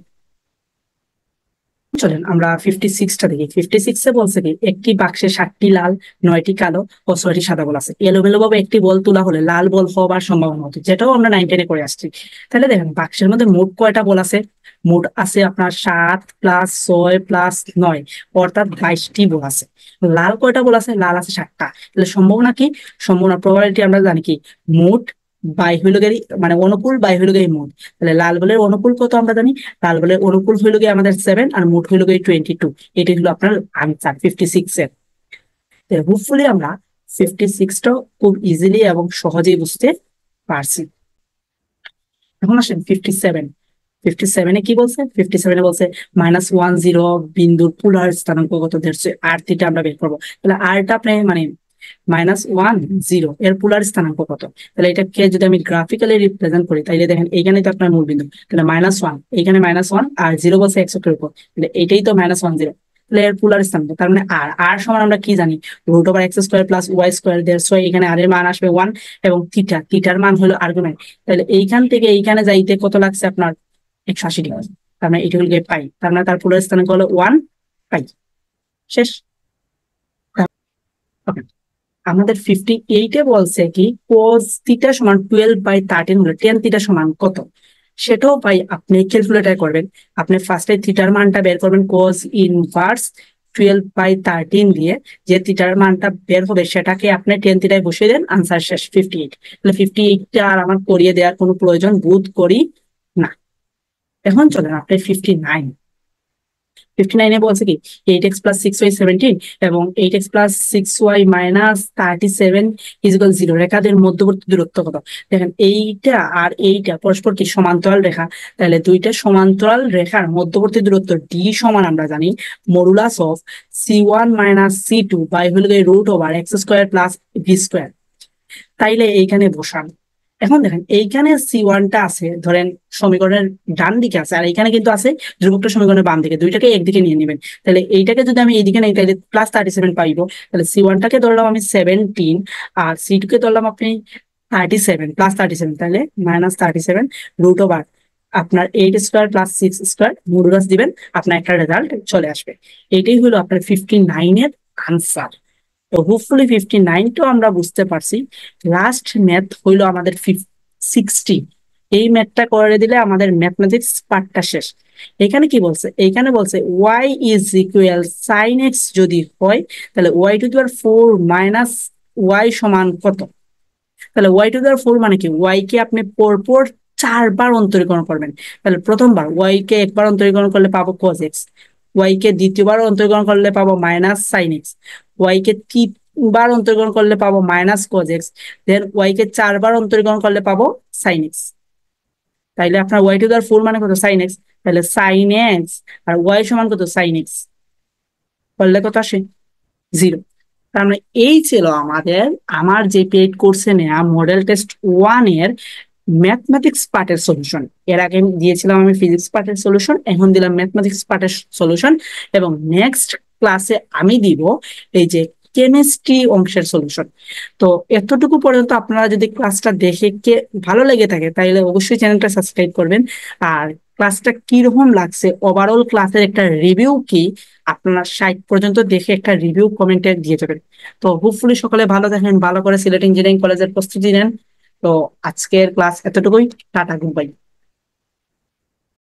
চলেন আমরা ফিফটি সিক্সটা দেখি ফিফটি সিক্সে বলছে কি একটি বাক্সে সাতটি লাল নয়টি কালো ও ছয়টি সাদা বল আছে এলোমেলো ভাবে একটি বল তোলা হলে লাল বল হওয়ার সম্ভাবনা হতো যেটাও আমরা নাইন টেনে করে আসছি তাহলে দেখেন বাক্সের মধ্যে মোট কয়টা বল আছে মোট আছে আপনার সাত প্লাস ছয় প্লাস নয় অর্থাৎ বাইশটি বল আছে লাল কয়টা বল আছে লাল আছে সাতটা তাহলে সম্ভাবনা কি সম্ভাবনা প্রবাবিলিটি আমরা জানি কি মোট বাইহুলগারি মানে অনুকূল বাইহুলগারি মোট তাহলে লাল বলের অনুকূল কত আমরা জানি লাল বলের অনুকূল হইল গিয়ে আমাদের সেভেন আর মোট হইল গিয়ে টোয়েন্টি টু এটি হলো আপনার আনসার ফিফটি সিক্স এর হোপফুলি আমরা ফিফটি সিক্সটাও খুব ইজিলি এবং সহজেই বুঝতে পারছি এখন আসেন ফিফটি সেভেন ফিফটি সেভেন এ কি বলছে ফিফটি সেভেনে বলছে মাইনাস ওয়ান জিরো বিন্দুর পোলার স্থানাঙ্ক কত দেড়শো আর থিটা আমরা বের করবো তাহলে আরটা আপনি মানে মাইনাস ওয়ান জিরো এর পোলার স্থানাঙ্ক কত তাহলে এটাকে যদি আমি গ্রাফিক্যালি রিপ্রেজেন্ট করি তাহলে দেখেন এইখানে তো আপনার মূল বিন্দু তাহলে মাইনাস ওয়ান এইখানে মাইনাস ওয়ান আর জিরো বসে এক উপর তাহলে এটাই তো মাইনাস ওয়ান জিরো তাহলে এর পোলার স্থানাঙ্ক তার মানে আর আর সমান আমরা কি জানি root over x square plus y square দেড় দেড়শো এখানে আর এর মান আসবে ওয়ান এবং থিটা থিটার মান হলো আর্গুমেন্ট তাহলে এইখান থেকে এইখানে যাইতে কত লাগছে আপনার একশো আশি ডিগ্রি তার মানে এটি হল গিয়ে পাই তার মানে তার পোলার স্থানাঙ্ক হলো ওয়ান পাই শেষ ওকে আমাদের ফিফটি এইটে বলছে কি কোজ থিটা সমান টুয়েলভ বাই থার্টিন হলে টেন তিটা সমান কত সেটাও ভাই আপনি ক্যালকুলেটার করবেন আপনি ফার্স্টে থিটার মানটা বের করবেন কোজ ইনভার্স টুয়েলভ বাই থার্টিন দিয়ে যে থিটার মানটা বের হবে সেটাকে আপনি টেন থিটায় বসিয়ে দেন আনসার শেষ ফিফটি এইট তাহলে ফিফটি এইটটা আর আমার করিয়ে দেওয়ার কোনো প্রয়োজন বোধ করি না এখন চলেন আপনি ফিফটি নাইন ফিফটি নাইনে বলছে কি eight x plus six y এবং eight x plus six y minus thirty seven zero রেখাদের মধ্যবর্তী দূরত্ব কত দেখেন এইটা আর এইটা পরস্পর কি সমান্তরাল রেখা তাহলে দুইটা সমান্তরাল রেখার মধ্যবর্তী দূরত্ব ডি সমান আমরা জানি modulus of C one minus C two by হল root over square plus V square তাইলে এইখানে বসান এখন দেখেন এইখানে সি ওয়ানটা আছে ধরেন সমীকরণের ডান দিকে আছে আর এখানে কিন্তু আছে ধ্রুবকটা সমীকরণের বাম দিকে দুইটাকে একদিকে নিয়ে নেবেন তাহলে এইটাকে যদি আমি এইদিকে নেই তাহলে প্লাস থার্টি সেভেন পাইবো তাহলে সি ওয়ানটাকে ধরলাম আমি সেভেনটিন আর সি টুকে ধরলাম আপনি thirty seven plus thirty seven তাহলে minus thirty seven root over আপনার eight square plus six square modulus দিবেন আপনার একটা রেজাল্ট চলে আসবে এটাই হলো আপনার ফিফটি নাইনের আনসার তো হোপফুলি ফিফটি তো আমরা বুঝতে পারছি লাস্ট ম্যাথ হইলো আমাদের সিক্সটি এই ম্যাথটা করে দিলে আমাদের ম্যাথমেটিক্স পার্টটা শেষ এখানে কি বলছে এখানে বলছে y is equal sine x যদি হয় তাহলে ওয়াই টু দিবার ফোর মাইনাস ওয়াই সমান কত তাহলে ওয়াই টু দিবার ফোর মানে কি ওয়াই কে আপনি পরপর চারবার অন্তরীকরণ করবেন তাহলে প্রথমবার ওয়াই কে একবার অন্তরীকরণ করলে পাবো কজ এক্স ওয়াই কে দ্বিতীয়বার অন্তর্গ্রহণ করলে পাবো মাইনাস সাইন এক্স ওয়াই কে তিনবার অন্তর্গ্রহণ করলে পাবো minus cos x then y কে চারবার অন্তর্গ্রহণ করলে পাবো সাইন এক্স তাইলে আপনার ওয়াই টু দ্য ফুল মানে কত সাইন এক্স তাহলে সাইন এক্স আর ওয়াই সমান কত সাইন এক্স করলে কত আসে জিরো তার মানে এই ছিল আমাদের আমার যে পেইড কোর্সে নেওয়া মডেল টেস্ট ওয়ান এর ম্যাথমেটিক্স পার্টের সলিউশন এর আগে দিয়েছিলাম আমি ফিজিক্স পার্টের সলিউশন এখন দিলাম ম্যাথমেটিক্স পার্টের সলিউশন এবং নেক্সট ক্লাসে আমি দিব এই যে কেমিস্ট্রি অংশের সলিউশন তো এতটুকু পর্যন্ত আপনারা যদি ক্লাসটা দেখে কে ভালো লেগে থাকে তাহলে অবশ্যই চ্যানেলটা সাবস্ক্রাইব করবেন আর ক্লাসটা কিরকম লাগছে ওভারঅল ক্লাসের একটা রিভিউ কি আপনারা সাইট পর্যন্ত দেখে একটা রিভিউ কমেন্টে দিয়ে যাবেন তো হোপফুলি সকলে ভালো থাকেন ভালো করে সিলেট ইঞ্জিনিয়ারিং কলেজের প্রস্তুতি নেন তো আজকের ক্লাস এতটুকুই টাটা গুড বাই